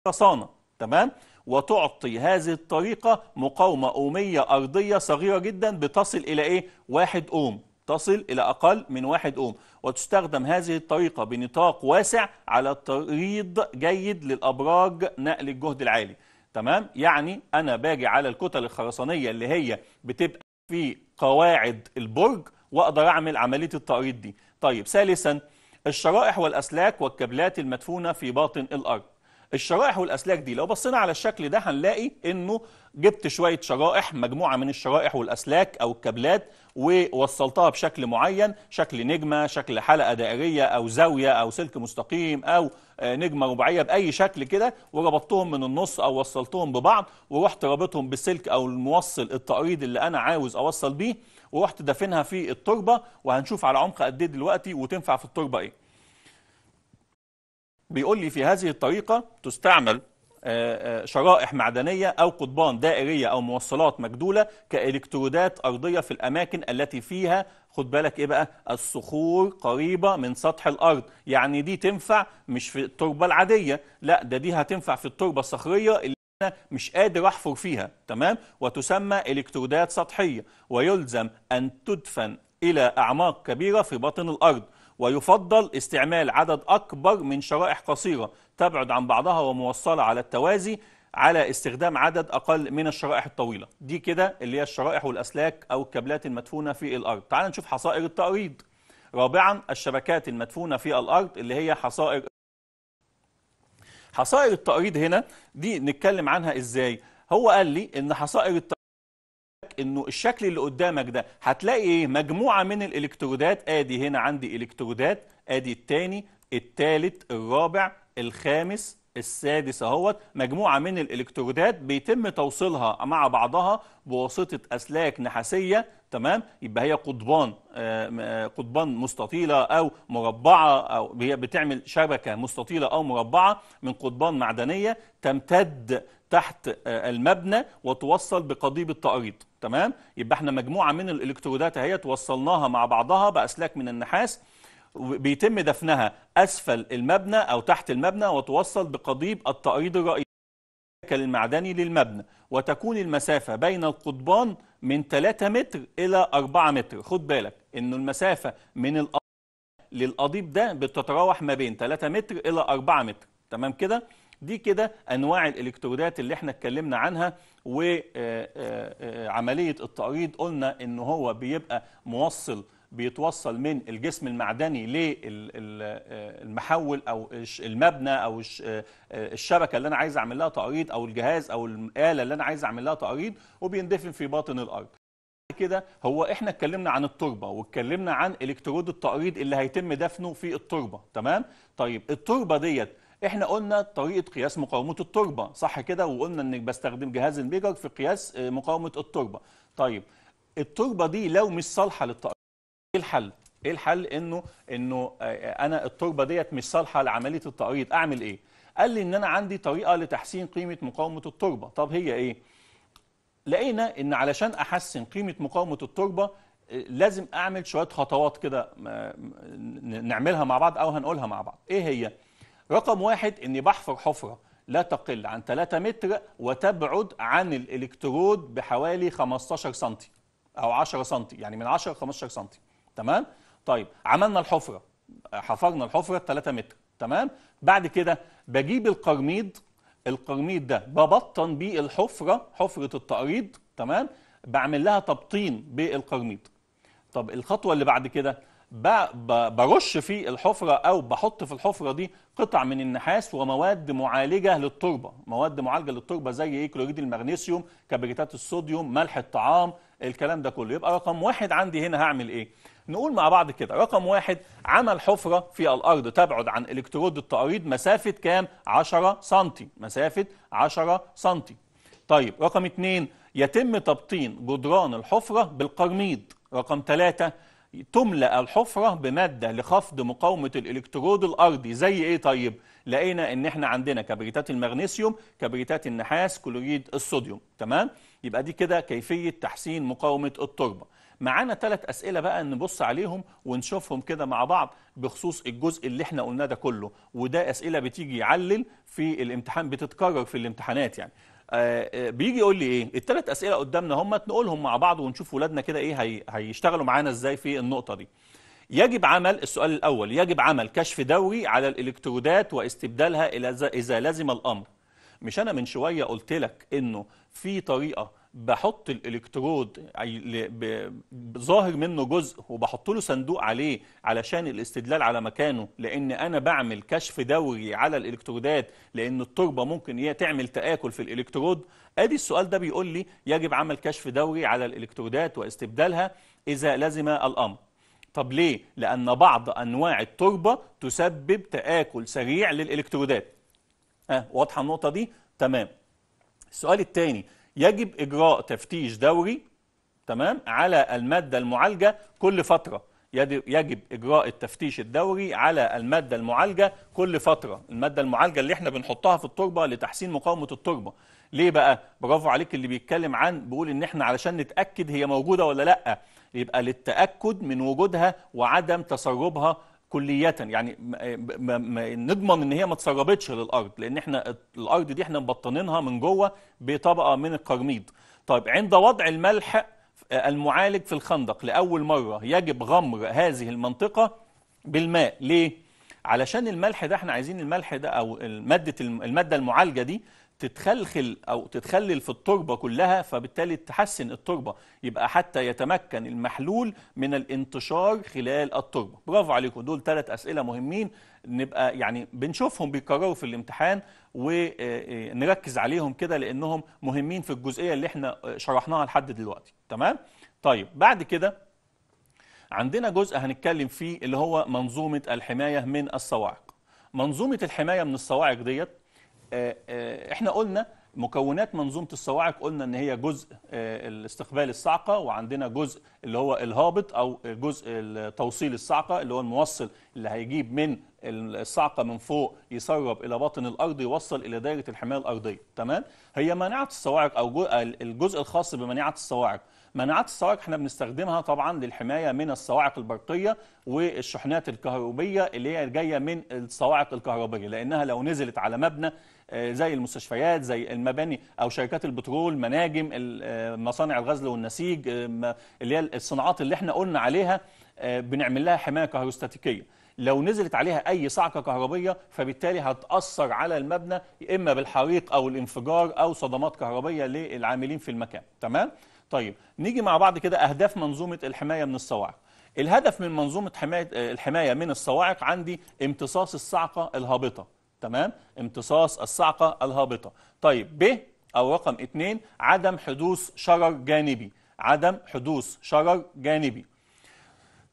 الخرسانة تمام وتعطي هذه الطريقة مقاومة أومية أرضية صغيرة جدا بتصل إلى إيه؟ واحد أوم تصل إلى أقل من واحد أوم وتستخدم هذه الطريقة بنطاق واسع على طريد جيد للأبراج نقل الجهد العالي تمام يعني أنا باجي على الكتل الخرسانية اللي هي بتبقى في قواعد البرج واقدر اعمل عمليه التقريض دي طيب ثالثا الشرائح والاسلاك والكابلات المدفونه في باطن الارض الشرائح والاسلاك دي لو بصينا على الشكل ده هنلاقي انه جبت شويه شرائح مجموعه من الشرائح والاسلاك او الكابلات ووصلتها بشكل معين شكل نجمه شكل حلقه دائريه او زاويه او سلك مستقيم او آه، نجمه رباعيه باي شكل كده وربطتهم من النص او وصلتهم ببعض ورحت رابطهم بالسلك او الموصل التقريض اللي انا عاوز اوصل بيه ورحت دافنها في التربه وهنشوف على عمق قد ايه دلوقتي وتنفع في التربه ايه بيقول لي في هذه الطريقة تستعمل آه، آه، شرائح معدنية أو قضبان دائرية أو موصلات مجدولة كإلكترودات أرضية في الأماكن التي فيها خد بالك إيه بقى الصخور قريبة من سطح الأرض يعني دي تنفع مش في التربة العادية لا ده دي هتنفع في التربة الصخرية اللي أنا مش قادر أحفر فيها تمام وتسمى إلكترودات سطحية ويلزم أن تدفن إلى أعماق كبيرة في بطن الأرض ويفضل استعمال عدد أكبر من شرائح قصيرة تبعد عن بعضها وموصلة على التوازي على استخدام عدد أقل من الشرائح الطويلة دي كده اللي هي الشرائح والأسلاك أو الكابلات المدفونة في الأرض تعال نشوف حصائر التأريض رابعا الشبكات المدفونة في الأرض اللي هي حصائر حصائر التأريض هنا دي نتكلم عنها إزاي هو قال لي إن حصائر التأريض انه الشكل اللي قدامك ده هتلاقي ايه مجموعه من الالكترودات ادي هنا عندي الكترودات ادي الثاني الثالث الرابع الخامس السادس اهوت مجموعه من الالكترودات بيتم توصيلها مع بعضها بواسطه اسلاك نحاسيه تمام يبقى هي قضبان آه، آه، قضبان مستطيلة أو مربعة أو هي بتعمل شبكة مستطيلة أو مربعة من قضبان معدنية تمتد تحت آه، المبنى وتوصل بقضيب التقريض تمام يبقى احنا مجموعة من الإلكترودات اهي توصلناها مع بعضها بأسلاك من النحاس بيتم دفنها أسفل المبنى أو تحت المبنى وتوصل بقضيب التقريض الرئيسي المعدني للمبنى وتكون المسافة بين القضبان من 3 متر إلى 4 متر خد بالك ان المسافة من القضيب للقضيب ده بتتراوح ما بين 3 متر إلى 4 متر تمام كده؟ دي كده انواع الالكترودات اللي احنا اتكلمنا عنها وعمليه آه، آه، آه، التقريض قلنا ان هو بيبقى موصل بيتوصل من الجسم المعدني للمحول آه، او المبنى او آه، آه، الشبكه اللي انا عايز اعمل لها تقريض او الجهاز او الاله اللي انا عايز اعمل لها تقريض وبيندفن في باطن الارض كده هو احنا اتكلمنا عن التربه واتكلمنا عن الكترود التقريض اللي هيتم دفنه في التربه تمام طيب التربه ديت احنا قلنا طريقه قياس مقاومه التربه صح كده وقلنا ان بستخدم جهاز البيجر في قياس مقاومه التربه طيب التربه دي لو مش صالحه للتقريض ايه الحل ايه الحل انه انه آه، آه، انا التربه ديت مش صالحه لعمليه التقريض اعمل ايه قال لي ان انا عندي طريقه لتحسين قيمه مقاومه التربه طب هي ايه لقينا ان علشان احسن قيمه مقاومه التربه آه، لازم اعمل شويه خطوات كده نعملها مع بعض او هنقولها مع بعض ايه هي رقم واحد اني بحفر حفره لا تقل عن 3 متر وتبعد عن الالكترود بحوالي 15 سم او 10 سم يعني من 10 ل 15 سم تمام طيب عملنا الحفره حفرنا الحفره 3 متر تمام بعد كده بجيب القرميد القرميد ده ببطن بيه الحفره حفره التقريض تمام بعمل لها تبطين بالقرميد طب الخطوه اللي بعد كده برش في الحفرة أو بحط في الحفرة دي قطع من النحاس ومواد معالجة للتربة مواد معالجة للتربة زي إيه كلوريد المغنيسيوم كبريتات الصوديوم ملح الطعام الكلام ده كله يبقى رقم واحد عندي هنا هعمل إيه نقول مع بعض كده رقم واحد عمل حفرة في الأرض تبعد عن إلكترود التقريض مسافة كام 10 سنتي مسافة 10 سنتي طيب رقم اتنين يتم تبطين جدران الحفرة بالقرميد رقم ثلاثة تملأ الحفرة بمادة لخفض مقاومة الإلكترود الأرضي زي إيه طيب؟ لقينا إن إحنا عندنا كبريتات المغنيسيوم، كبريتات النحاس، كلوريد الصوديوم، تمام؟ يبقى دي كده كيفية تحسين مقاومة التربة. معانا ثلاث اسئله بقى نبص عليهم ونشوفهم كده مع بعض بخصوص الجزء اللي احنا قلناه ده كله وده اسئله بتيجي يعلل في الامتحان بتتكرر في الامتحانات يعني آه, آه، بيجي يقول لي ايه الثلاث اسئله قدامنا هم نقولهم مع بعض ونشوف ولادنا كده ايه هي هيشتغلوا معانا ازاي في النقطه دي يجب عمل السؤال الاول يجب عمل كشف دوري على الالكترودات واستبدالها اذا لزم الامر مش انا من شويه قلت لك انه في طريقه بحط الالكترود ظاهر منه جزء وبحط له صندوق عليه علشان الاستدلال على مكانه لان انا بعمل كشف دوري على الالكترودات لان التربه ممكن هي تعمل تاكل في الالكترود ادي السؤال ده بيقول لي يجب عمل كشف دوري على الالكترودات واستبدالها اذا لزم الامر طب ليه لان بعض انواع التربه تسبب تاكل سريع للالكترودات ها أه واضحه النقطه دي تمام السؤال الثاني يجب إجراء تفتيش دوري تمام على المادة المعالجة كل فترة يجب إجراء التفتيش الدوري على المادة المعالجة كل فترة المادة المعالجة اللي احنا بنحطها في التربة لتحسين مقاومة التربة ليه بقى برافو عليك اللي بيتكلم عن بيقول ان احنا علشان نتأكد هي موجودة ولا لأ يبقى للتأكد من وجودها وعدم تسربها كليه يعني نضمن ان هي ما تسربتش للارض لان احنا الارض دي احنا مبطنينها من جوه بطبقه من القرميد طيب عند وضع الملح آه، المعالج في الخندق لاول مره يجب غمر هذه المنطقه بالماء ليه علشان الملح ده احنا عايزين الملح ده او ماده الماده المعالجه دي تتخلخل او تتخلل في التربه كلها فبالتالي تحسن التربه يبقى حتى يتمكن المحلول من الانتشار خلال التربه برافو عليكم دول ثلاث اسئله مهمين نبقى يعني بنشوفهم بيكرروا في الامتحان ونركز آه، آه، عليهم كده لانهم مهمين في الجزئيه اللي احنا آه، شرحناها لحد دلوقتي تمام طيب بعد كده عندنا جزء هنتكلم فيه اللي هو منظومه الحمايه من الصواعق منظومه الحمايه من الصواعق ديت آه، آه، احنا قلنا مكونات منظومه الصواعق قلنا ان هي جزء آه، الاستقبال الصعقه وعندنا جزء اللي هو الهابط او جزء توصيل الصعقه اللي هو الموصل اللي هيجيب من الصعقه من فوق يسرب الى باطن الارض يوصل الى دائره الحمايه الارضيه تمام هي مناعه الصواعق او الجزء الخاص بمناعه الصواعق مناعات الصواعق احنا بنستخدمها طبعا للحمايه من الصواعق البرقيه والشحنات الكهربيه اللي هي جايه من الصواعق الكهربيه لانها لو نزلت على مبنى آه، زي المستشفيات زي المباني او شركات البترول مناجم آه، مصانع الغزل والنسيج آه، اللي هي الصناعات اللي احنا قلنا عليها بنعمل لها حمايه كهروستاتيكيه لو نزلت عليها اي صعقه كهربيه فبالتالي هتاثر على المبنى اما بالحريق او الانفجار او صدمات كهربيه للعاملين في المكان تمام طيب نيجي مع بعض كده اهداف منظومه الحمايه من الصواعق الهدف من منظومه حمايه الحمايه من الصواعق عندي امتصاص الصعقه الهابطه تمام امتصاص الصعقة الهابطة طيب ب أو رقم اثنين عدم حدوث شرر جانبي عدم حدوث شرر جانبي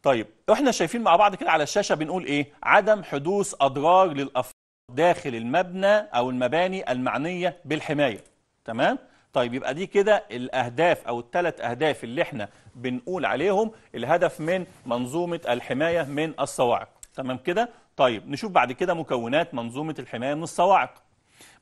طيب احنا شايفين مع بعض كده على الشاشة بنقول ايه عدم حدوث أضرار للأفراد داخل المبنى أو المباني المعنية بالحماية تمام طيب يبقى دي كده الأهداف أو الثلاث أهداف اللي احنا بنقول عليهم الهدف من منظومة الحماية من الصواعق تمام كده طيب نشوف بعد كده مكونات منظومة الحماية من الصواعق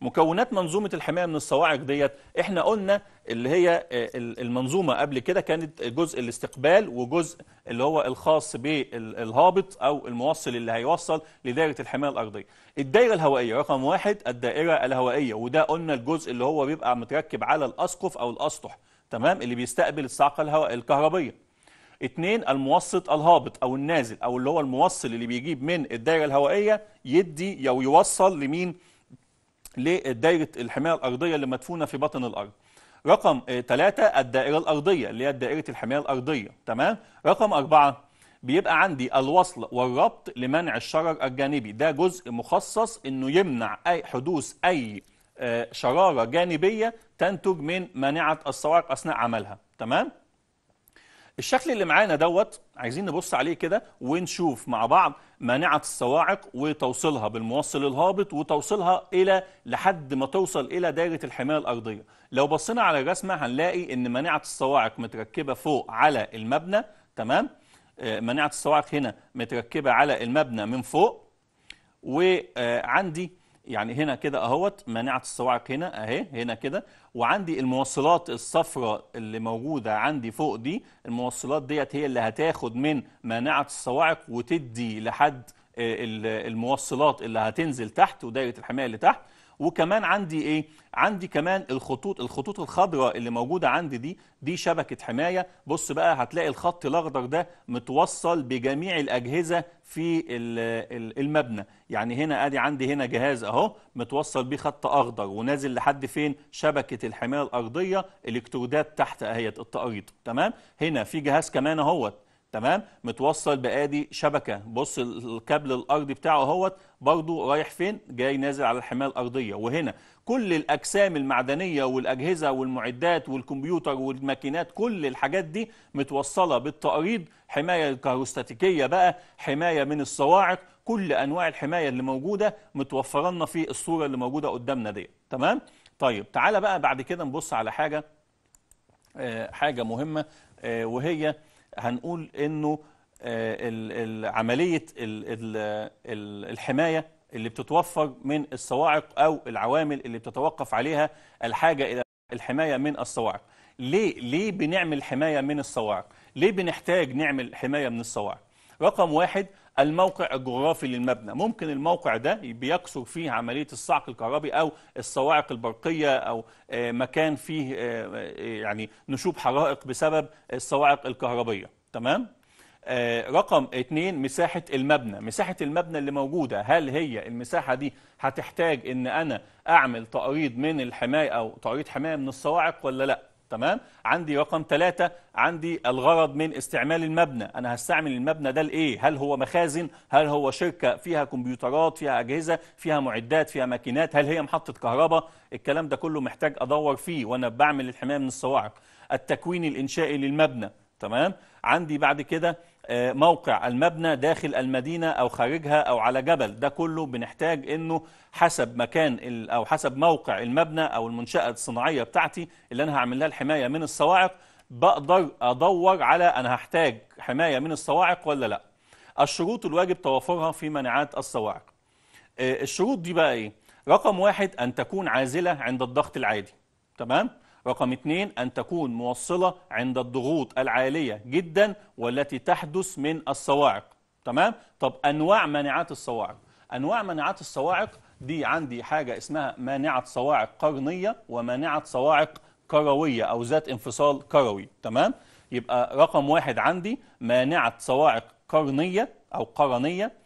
مكونات منظومة الحماية من الصواعق ديت احنا قلنا اللي هي آه، المنظومة قبل كده كانت جزء الاستقبال وجزء اللي هو الخاص بالهابط او الموصل اللي هيوصل لدائرة الحماية الارضية الدائرة الهوائية رقم واحد الدائرة الهوائية وده قلنا الجزء اللي هو بيبقى متركب على الاسقف او الاسطح تمام اللي بيستقبل الصاعقة الكهربية اتنين الموسط الهابط او النازل او اللي هو الموصل اللي بيجيب من الدائره الهوائيه يدي او يوصل لمين لدائره الحمايه الارضيه اللي مدفونه في بطن الارض رقم ثلاثه آه، الدائره الارضيه اللي هي دائره الحمايه الارضيه تمام رقم اربعه بيبقى عندي الوصل والربط لمنع الشرر الجانبي ده جزء مخصص انه يمنع اي حدوث اي آه، شراره جانبيه تنتج من مانعه الصواعق اثناء عملها تمام الشكل اللي معانا دوت عايزين نبص عليه كده ونشوف مع بعض مانعة الصواعق وتوصيلها بالموصل الهابط وتوصيلها إلى لحد ما توصل إلى دائرة الحماية الأرضية لو بصينا على الرسمة هنلاقي إن مانعة الصواعق متركبة فوق على المبنى تمام آه، مانعة الصواعق هنا متركبة على المبنى من فوق وعندي يعني هنا كده اهوت مانعه الصواعق هنا اهي هنا كده وعندي الموصلات الصفراء اللي موجوده عندي فوق دي الموصلات ديت هي اللي هتاخد من مانعه الصواعق وتدي لحد آه، الموصلات اللي هتنزل تحت ودائره الحمايه اللي تحت وكمان عندي ايه عندي كمان الخطوط الخطوط الخضراء اللي موجوده عندي دي دي شبكه حمايه بص بقى هتلاقي الخط الاخضر ده متوصل بجميع الاجهزه في المبنى يعني هنا ادي عندي هنا جهاز اهو متوصل بيه خط اخضر ونازل لحد فين شبكه الحمايه الارضيه الكترودات تحت اهيت التقريط تمام هنا في جهاز كمان اهوت تمام متوصل بادي شبكه بص الكابل الارضي بتاعه اهوت برضه رايح فين جاي نازل على الحمايه الارضيه وهنا كل الاجسام المعدنيه والاجهزه والمعدات والكمبيوتر والماكينات كل الحاجات دي متوصله بالتقريض حمايه كهروستاتيكيه بقى حمايه من الصواعق كل انواع الحمايه اللي موجوده متوفره لنا في الصوره اللي موجوده قدامنا دي تمام طيب تعالى بقى بعد كده نبص على حاجه آه، حاجه مهمه آه، وهي هنقول انه آه، عمليه الحمايه اللي بتتوفر من الصواعق او العوامل اللي بتتوقف عليها الحاجه الى الحمايه من الصواعق ليه ليه بنعمل حمايه من الصواعق ليه بنحتاج نعمل حمايه من الصواعق رقم واحد الموقع الجغرافي للمبنى ممكن الموقع ده بيكسر فيه عملية الصعق الكهربي أو الصواعق البرقية أو آه، مكان فيه آه، آه، يعني نشوب حرائق بسبب الصواعق الكهربية تمام؟ رقم اتنين مساحة المبنى مساحة المبنى اللي موجودة هل هي المساحة دي هتحتاج ان انا اعمل تقريض من الحماية او تقريض حماية من الصواعق ولا لا تمام عندي رقم ثلاثة عندي الغرض من استعمال المبنى أنا هستعمل المبنى ده لإيه هل هو مخازن هل هو شركة فيها كمبيوترات فيها أجهزة فيها معدات فيها ماكينات هل هي محطة كهرباء الكلام ده كله محتاج أدور فيه وأنا بعمل الحماية من الصواعق التكوين الإنشائي للمبنى تمام عندي بعد كده موقع المبنى داخل المدينة أو خارجها أو على جبل ده كله بنحتاج أنه حسب مكان أو حسب موقع المبنى أو المنشأة الصناعية بتاعتي اللي أنا هعمل لها الحماية من الصواعق بقدر أدور على أنا هحتاج حماية من الصواعق ولا لا الشروط الواجب توفرها في مناعات الصواعق آه، الشروط دي بقى إيه؟ رقم واحد أن تكون عازلة عند الضغط العادي تمام؟ رقم اثنين أن تكون موصلة عند الضغوط العالية جدا والتي تحدث من الصواعق تمام؟ طب أنواع مانعات الصواعق أنواع مانعات الصواعق دي عندي حاجة اسمها مانعة صواعق قرنية ومانعة صواعق كروية أو ذات انفصال كروي تمام؟ يبقى رقم واحد عندي مانعة صواعق قرنية أو قرنية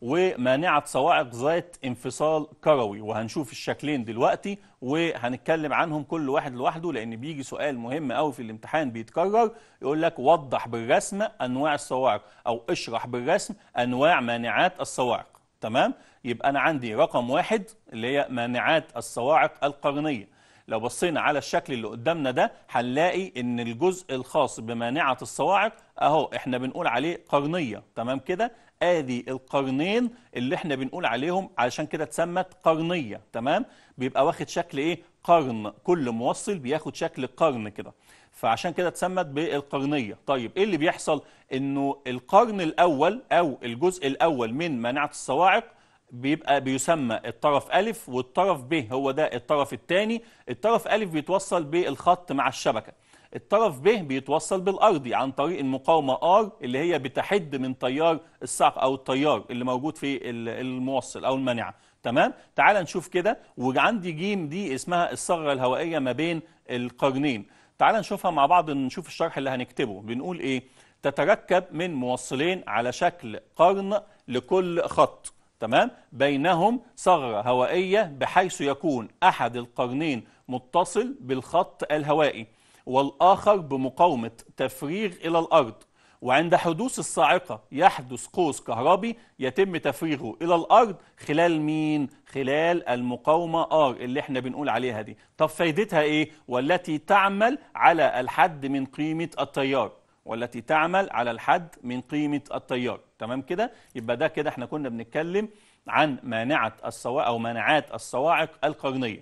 ومانعة صواعق ذات انفصال كروي وهنشوف الشكلين دلوقتي وهنتكلم عنهم كل واحد لوحده لأن بيجي سؤال مهم قوي في الامتحان بيتكرر يقول لك وضح بالرسم أنواع الصواعق أو اشرح بالرسم أنواع مانعات الصواعق تمام يبقى أنا عندي رقم واحد اللي هي مانعات الصواعق القرنية لو بصينا على الشكل اللي قدامنا ده هنلاقي ان الجزء الخاص بمانعه الصواعق اهو احنا بنقول عليه قرنيه تمام كده ادي القرنين اللي احنا بنقول عليهم علشان كده اتسمت قرنيه تمام بيبقى واخد شكل ايه قرن كل موصل بياخد شكل قرن كده فعشان كده اتسمت بالقرنيه طيب ايه اللي بيحصل انه القرن الاول او الجزء الاول من مناعه الصواعق بيبقى بيسمى الطرف ألف والطرف ب هو ده الطرف الثاني الطرف ألف بيتوصل بالخط مع الشبكة الطرف ب بيتوصل بالارضي عن طريق المقاومه ار اللي هي بتحد من تيار الصعق او التيار اللي موجود في الموصل او المانعه تمام تعال نشوف كده وعندي ج دي اسمها الثغره الهوائيه ما بين القرنين تعال نشوفها مع بعض نشوف الشرح اللي هنكتبه بنقول ايه تتركب من موصلين على شكل قرن لكل خط تمام بينهم ثغرة هوائية بحيث يكون أحد القرنين متصل بالخط الهوائي والآخر بمقاومة تفريغ إلى الأرض وعند حدوث الصاعقة يحدث قوس كهربي يتم تفريغه إلى الأرض خلال مين؟ خلال المقاومة آر اللي احنا بنقول عليها دي طب فايدتها إيه؟ والتي تعمل على الحد من قيمة التيار والتي تعمل على الحد من قيمة التيار تمام كده؟ يبقى ده كده احنا كنا بنتكلم عن مانعة الصواعق أو مانعات الصواعق القرنية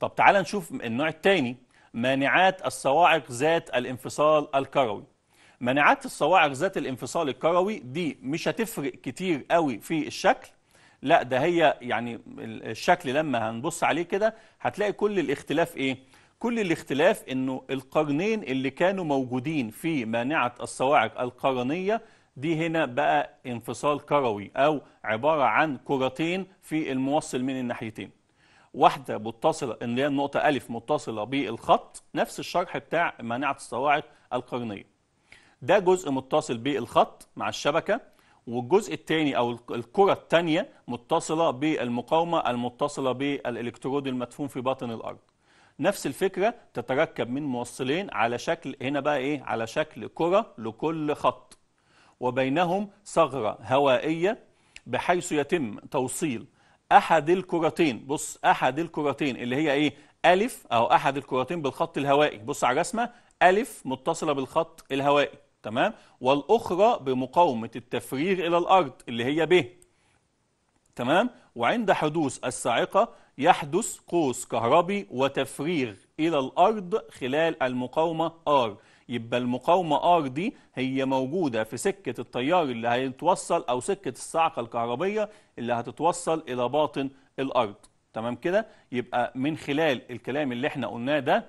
طب تعال نشوف النوع الثاني مانعات الصواعق ذات الانفصال الكروي مانعات الصواعق ذات الانفصال الكروي دي مش هتفرق كتير قوي في الشكل لا ده هي يعني الشكل لما هنبص عليه كده هتلاقي كل الاختلاف ايه كل الاختلاف انه القرنين اللي كانوا موجودين في مانعة الصواعق القرنية دي هنا بقى انفصال كروي او عبارة عن كرتين في الموصل من الناحيتين واحده متصله اللي هي النقطه الف متصله بالخط نفس الشرح بتاع مانعه الصواعق القرنيه ده جزء متصل بالخط مع الشبكه والجزء الثاني او الكره الثانيه متصله بالمقاومه المتصله بالالكترود المدفون في باطن الارض نفس الفكره تتركب من موصلين على شكل هنا بقى ايه على شكل كره لكل خط وبينهم ثغره هوائيه بحيث يتم توصيل احد الكرتين بص احد الكرتين اللي هي ايه الف او احد الكرتين بالخط الهوائي بص على الرسمه الف متصله بالخط الهوائي تمام والاخرى بمقاومه التفريغ الى الارض اللي هي ب تمام وعند حدوث الصاعقه يحدث قوس كهربي وتفريغ الى الارض خلال المقاومه ار يبقى المقاومه ار دي هي موجوده في سكه التيار اللي هيتوصل او سكه الصعقه الكهربيه اللي هتتوصل الى باطن الارض تمام كده يبقى من خلال الكلام اللي احنا قلناه ده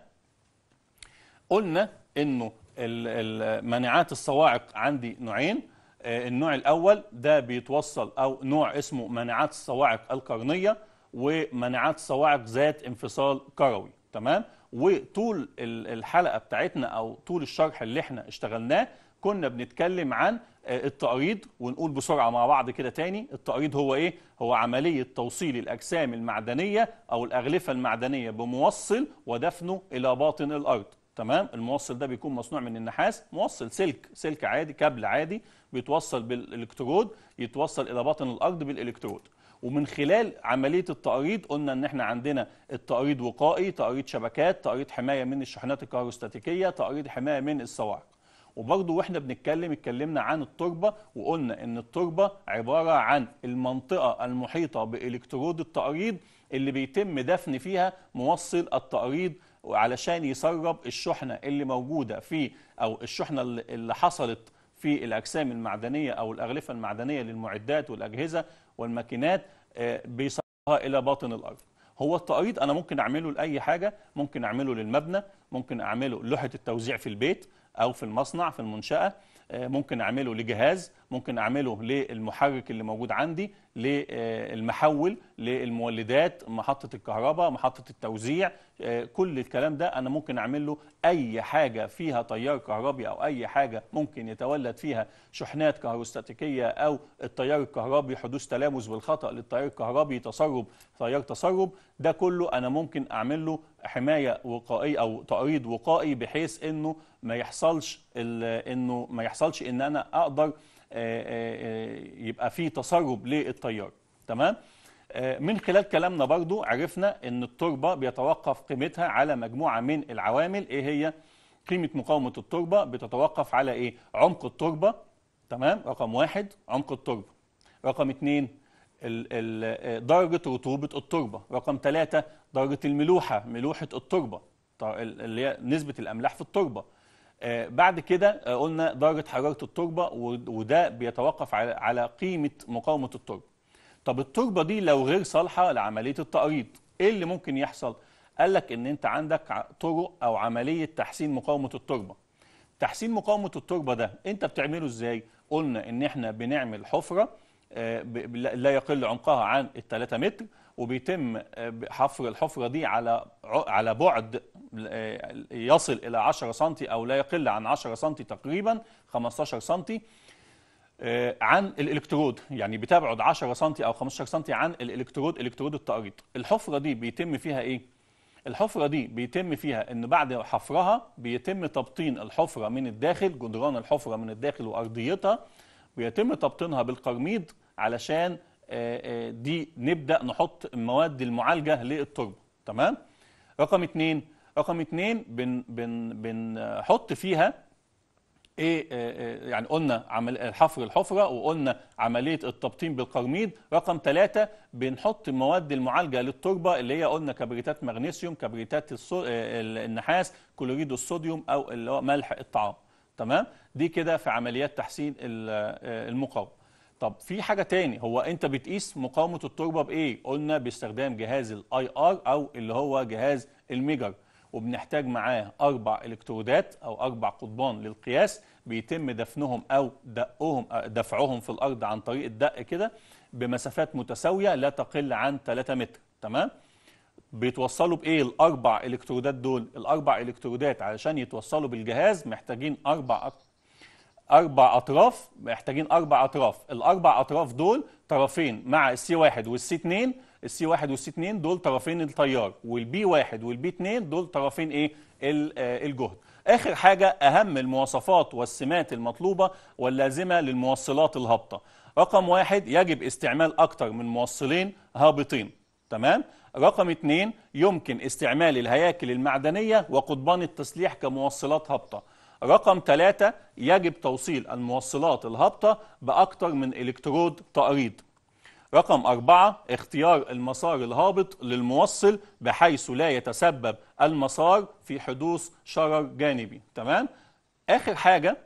قلنا انه المانعات الصواعق عندي نوعين آه، النوع الاول ده بيتوصل او نوع اسمه مناعات الصواعق القرنيه ومناعات صواعق ذات انفصال كروي تمام وطول الحلقه بتاعتنا او طول الشرح اللي احنا اشتغلناه كنا بنتكلم عن آه، التقريض ونقول بسرعه مع بعض كده تاني التقريض هو ايه هو عمليه توصيل الاجسام المعدنيه او الاغلفه المعدنيه بموصل ودفنه الى باطن الارض تمام الموصل ده بيكون مصنوع من النحاس موصل سلك سلك عادي كابل عادي بيتوصل بالالكترود يتوصل الى باطن الارض بالالكترود ومن خلال عمليه التقريض قلنا ان احنا عندنا التقريض وقائي تقريض شبكات تقريض حمايه من الشحنات الكهروستاتيكيه تقريض حمايه من الصواعق وبرضه واحنا بنتكلم اتكلمنا عن التربه وقلنا ان التربه عباره عن المنطقه المحيطه بالكترود التقريض اللي بيتم دفن فيها موصل التقريض علشان يسرب الشحنه اللي موجوده في او الشحنه اللي حصلت في الاجسام المعدنيه او الاغلفه المعدنيه للمعدات والاجهزه والماكينات آه، بيصلها الى باطن الارض هو التقريض انا ممكن اعمله لاي حاجه ممكن اعمله للمبنى ممكن اعمله لوحه التوزيع في البيت او في المصنع في المنشاه آه، ممكن اعمله لجهاز ممكن اعمله للمحرك اللي موجود عندي للمحول للمولدات محطة الكهرباء محطة التوزيع آه، كل الكلام ده أنا ممكن أعمل له أي حاجة فيها تيار كهربي أو أي حاجة ممكن يتولد فيها شحنات كهروستاتيكية أو التيار الكهربي حدوث تلامس بالخطأ للتيار الكهربي تسرب تيار تسرب ده كله أنا ممكن أعمل له حماية وقائية أو تقريض وقائي بحيث إنه ما يحصلش إنه ما يحصلش إن أنا أقدر آه، آه، آه، يبقى في تسرب للتيار تمام من خلال كلامنا برضو عرفنا ان التربة بيتوقف قيمتها على مجموعة من العوامل ايه هي قيمة مقاومة التربة بتتوقف على ايه عمق التربة تمام رقم واحد عمق التربة رقم اتنين درجة رطوبة التربة رقم ثلاثة درجة الملوحة ملوحة التربة اللي هي نسبة الأملاح في التربة آه، بعد كده آه، قلنا درجة حرارة التربة وده بيتوقف على قيمة مقاومة التربة طب التربة دي لو غير صالحة لعملية التقريض ايه اللي ممكن يحصل؟ قال لك ان انت عندك طرق او عملية تحسين مقاومة التربة تحسين مقاومة التربة ده انت بتعمله ازاي؟ قلنا ان احنا بنعمل حفرة آه، لا يقل عمقها عن 3 متر وبيتم حفر الحفرة دي على على بعد يصل إلى 10 سم أو لا يقل عن 10 سم تقريبا 15 سم آه، عن الالكترود يعني بتبعد 10 سم او 15 سم عن الالكترود الكترود التقريط الحفره دي بيتم فيها ايه الحفره دي بيتم فيها ان بعد حفرها بيتم تبطين الحفره من الداخل جدران الحفره من الداخل وارضيتها بيتم تبطينها بالقرميد علشان آه، آه، دي نبدا نحط مواد المعالجه للتربه تمام رقم اتنين رقم اتنين بن بن بنحط فيها ايه آه، آه، يعني قلنا عمل الحفر الحفره وقلنا عمليه التبطين بالقرميد رقم ثلاثة بنحط مواد المعالجه للتربه اللي هي قلنا كبريتات مغنيسيوم كبريتات آه، النحاس كلوريد الصوديوم او اللي هو ملح الطعام تمام دي كده في عمليات تحسين المقاومه طب في حاجه تاني هو انت بتقيس مقاومه التربه بايه قلنا باستخدام جهاز الاي ار او اللي هو جهاز الميجر وبنحتاج معاه أربع إلكترودات أو أربع قضبان للقياس بيتم دفنهم أو دقهم دفعهم في الأرض عن طريق الدق كده بمسافات متساوية لا تقل عن 3 متر تمام؟ بيتوصلوا بايه الاربع الكترودات دول الاربع الكترودات علشان يتوصلوا بالجهاز محتاجين اربع اربع اطراف محتاجين اربع اطراف الاربع اطراف دول طرفين مع السي 1 والسي 2 السي 1 والسي 2 دول طرفين التيار والبي 1 والبي 2 دول طرفين ايه آه، الجهد اخر حاجه اهم المواصفات والسمات المطلوبه واللازمه للموصلات الهابطه رقم واحد يجب استعمال اكتر من موصلين هابطين تمام رقم اثنين يمكن استعمال الهياكل المعدنيه وقضبان التسليح كموصلات هابطه رقم ثلاثة يجب توصيل الموصلات الهابطة بأكثر من إلكترود تأريض رقم أربعة اختيار المسار الهابط للموصل بحيث لا يتسبب المسار في حدوث شرر جانبي تمام؟ آخر حاجة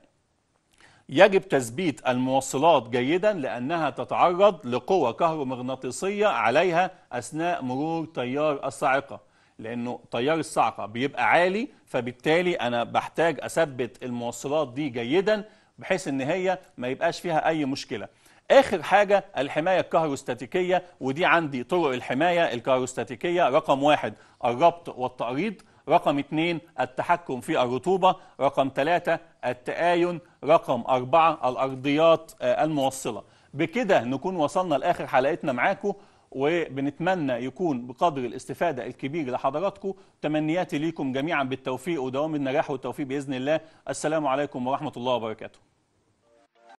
يجب تثبيت الموصلات جيدا لأنها تتعرض لقوى كهرومغناطيسية عليها أثناء مرور تيار الصاعقة لانه تيار الصعقه بيبقى عالي فبالتالي انا بحتاج اثبت الموصلات دي جيدا بحيث ان هي ما يبقاش فيها اي مشكله اخر حاجه الحمايه الكهروستاتيكيه ودي عندي طرق الحمايه الكهروستاتيكيه رقم واحد الربط والتقريض رقم اثنين التحكم في الرطوبة رقم ثلاثة التآين رقم أربعة الأرضيات آه، الموصلة بكده نكون وصلنا لآخر حلقتنا معاكم وبنتمنى يكون بقدر الاستفادة الكبير لحضراتكم تمنياتي ليكم جميعا بالتوفيق ودوام النجاح والتوفيق بإذن الله السلام عليكم ورحمة الله وبركاته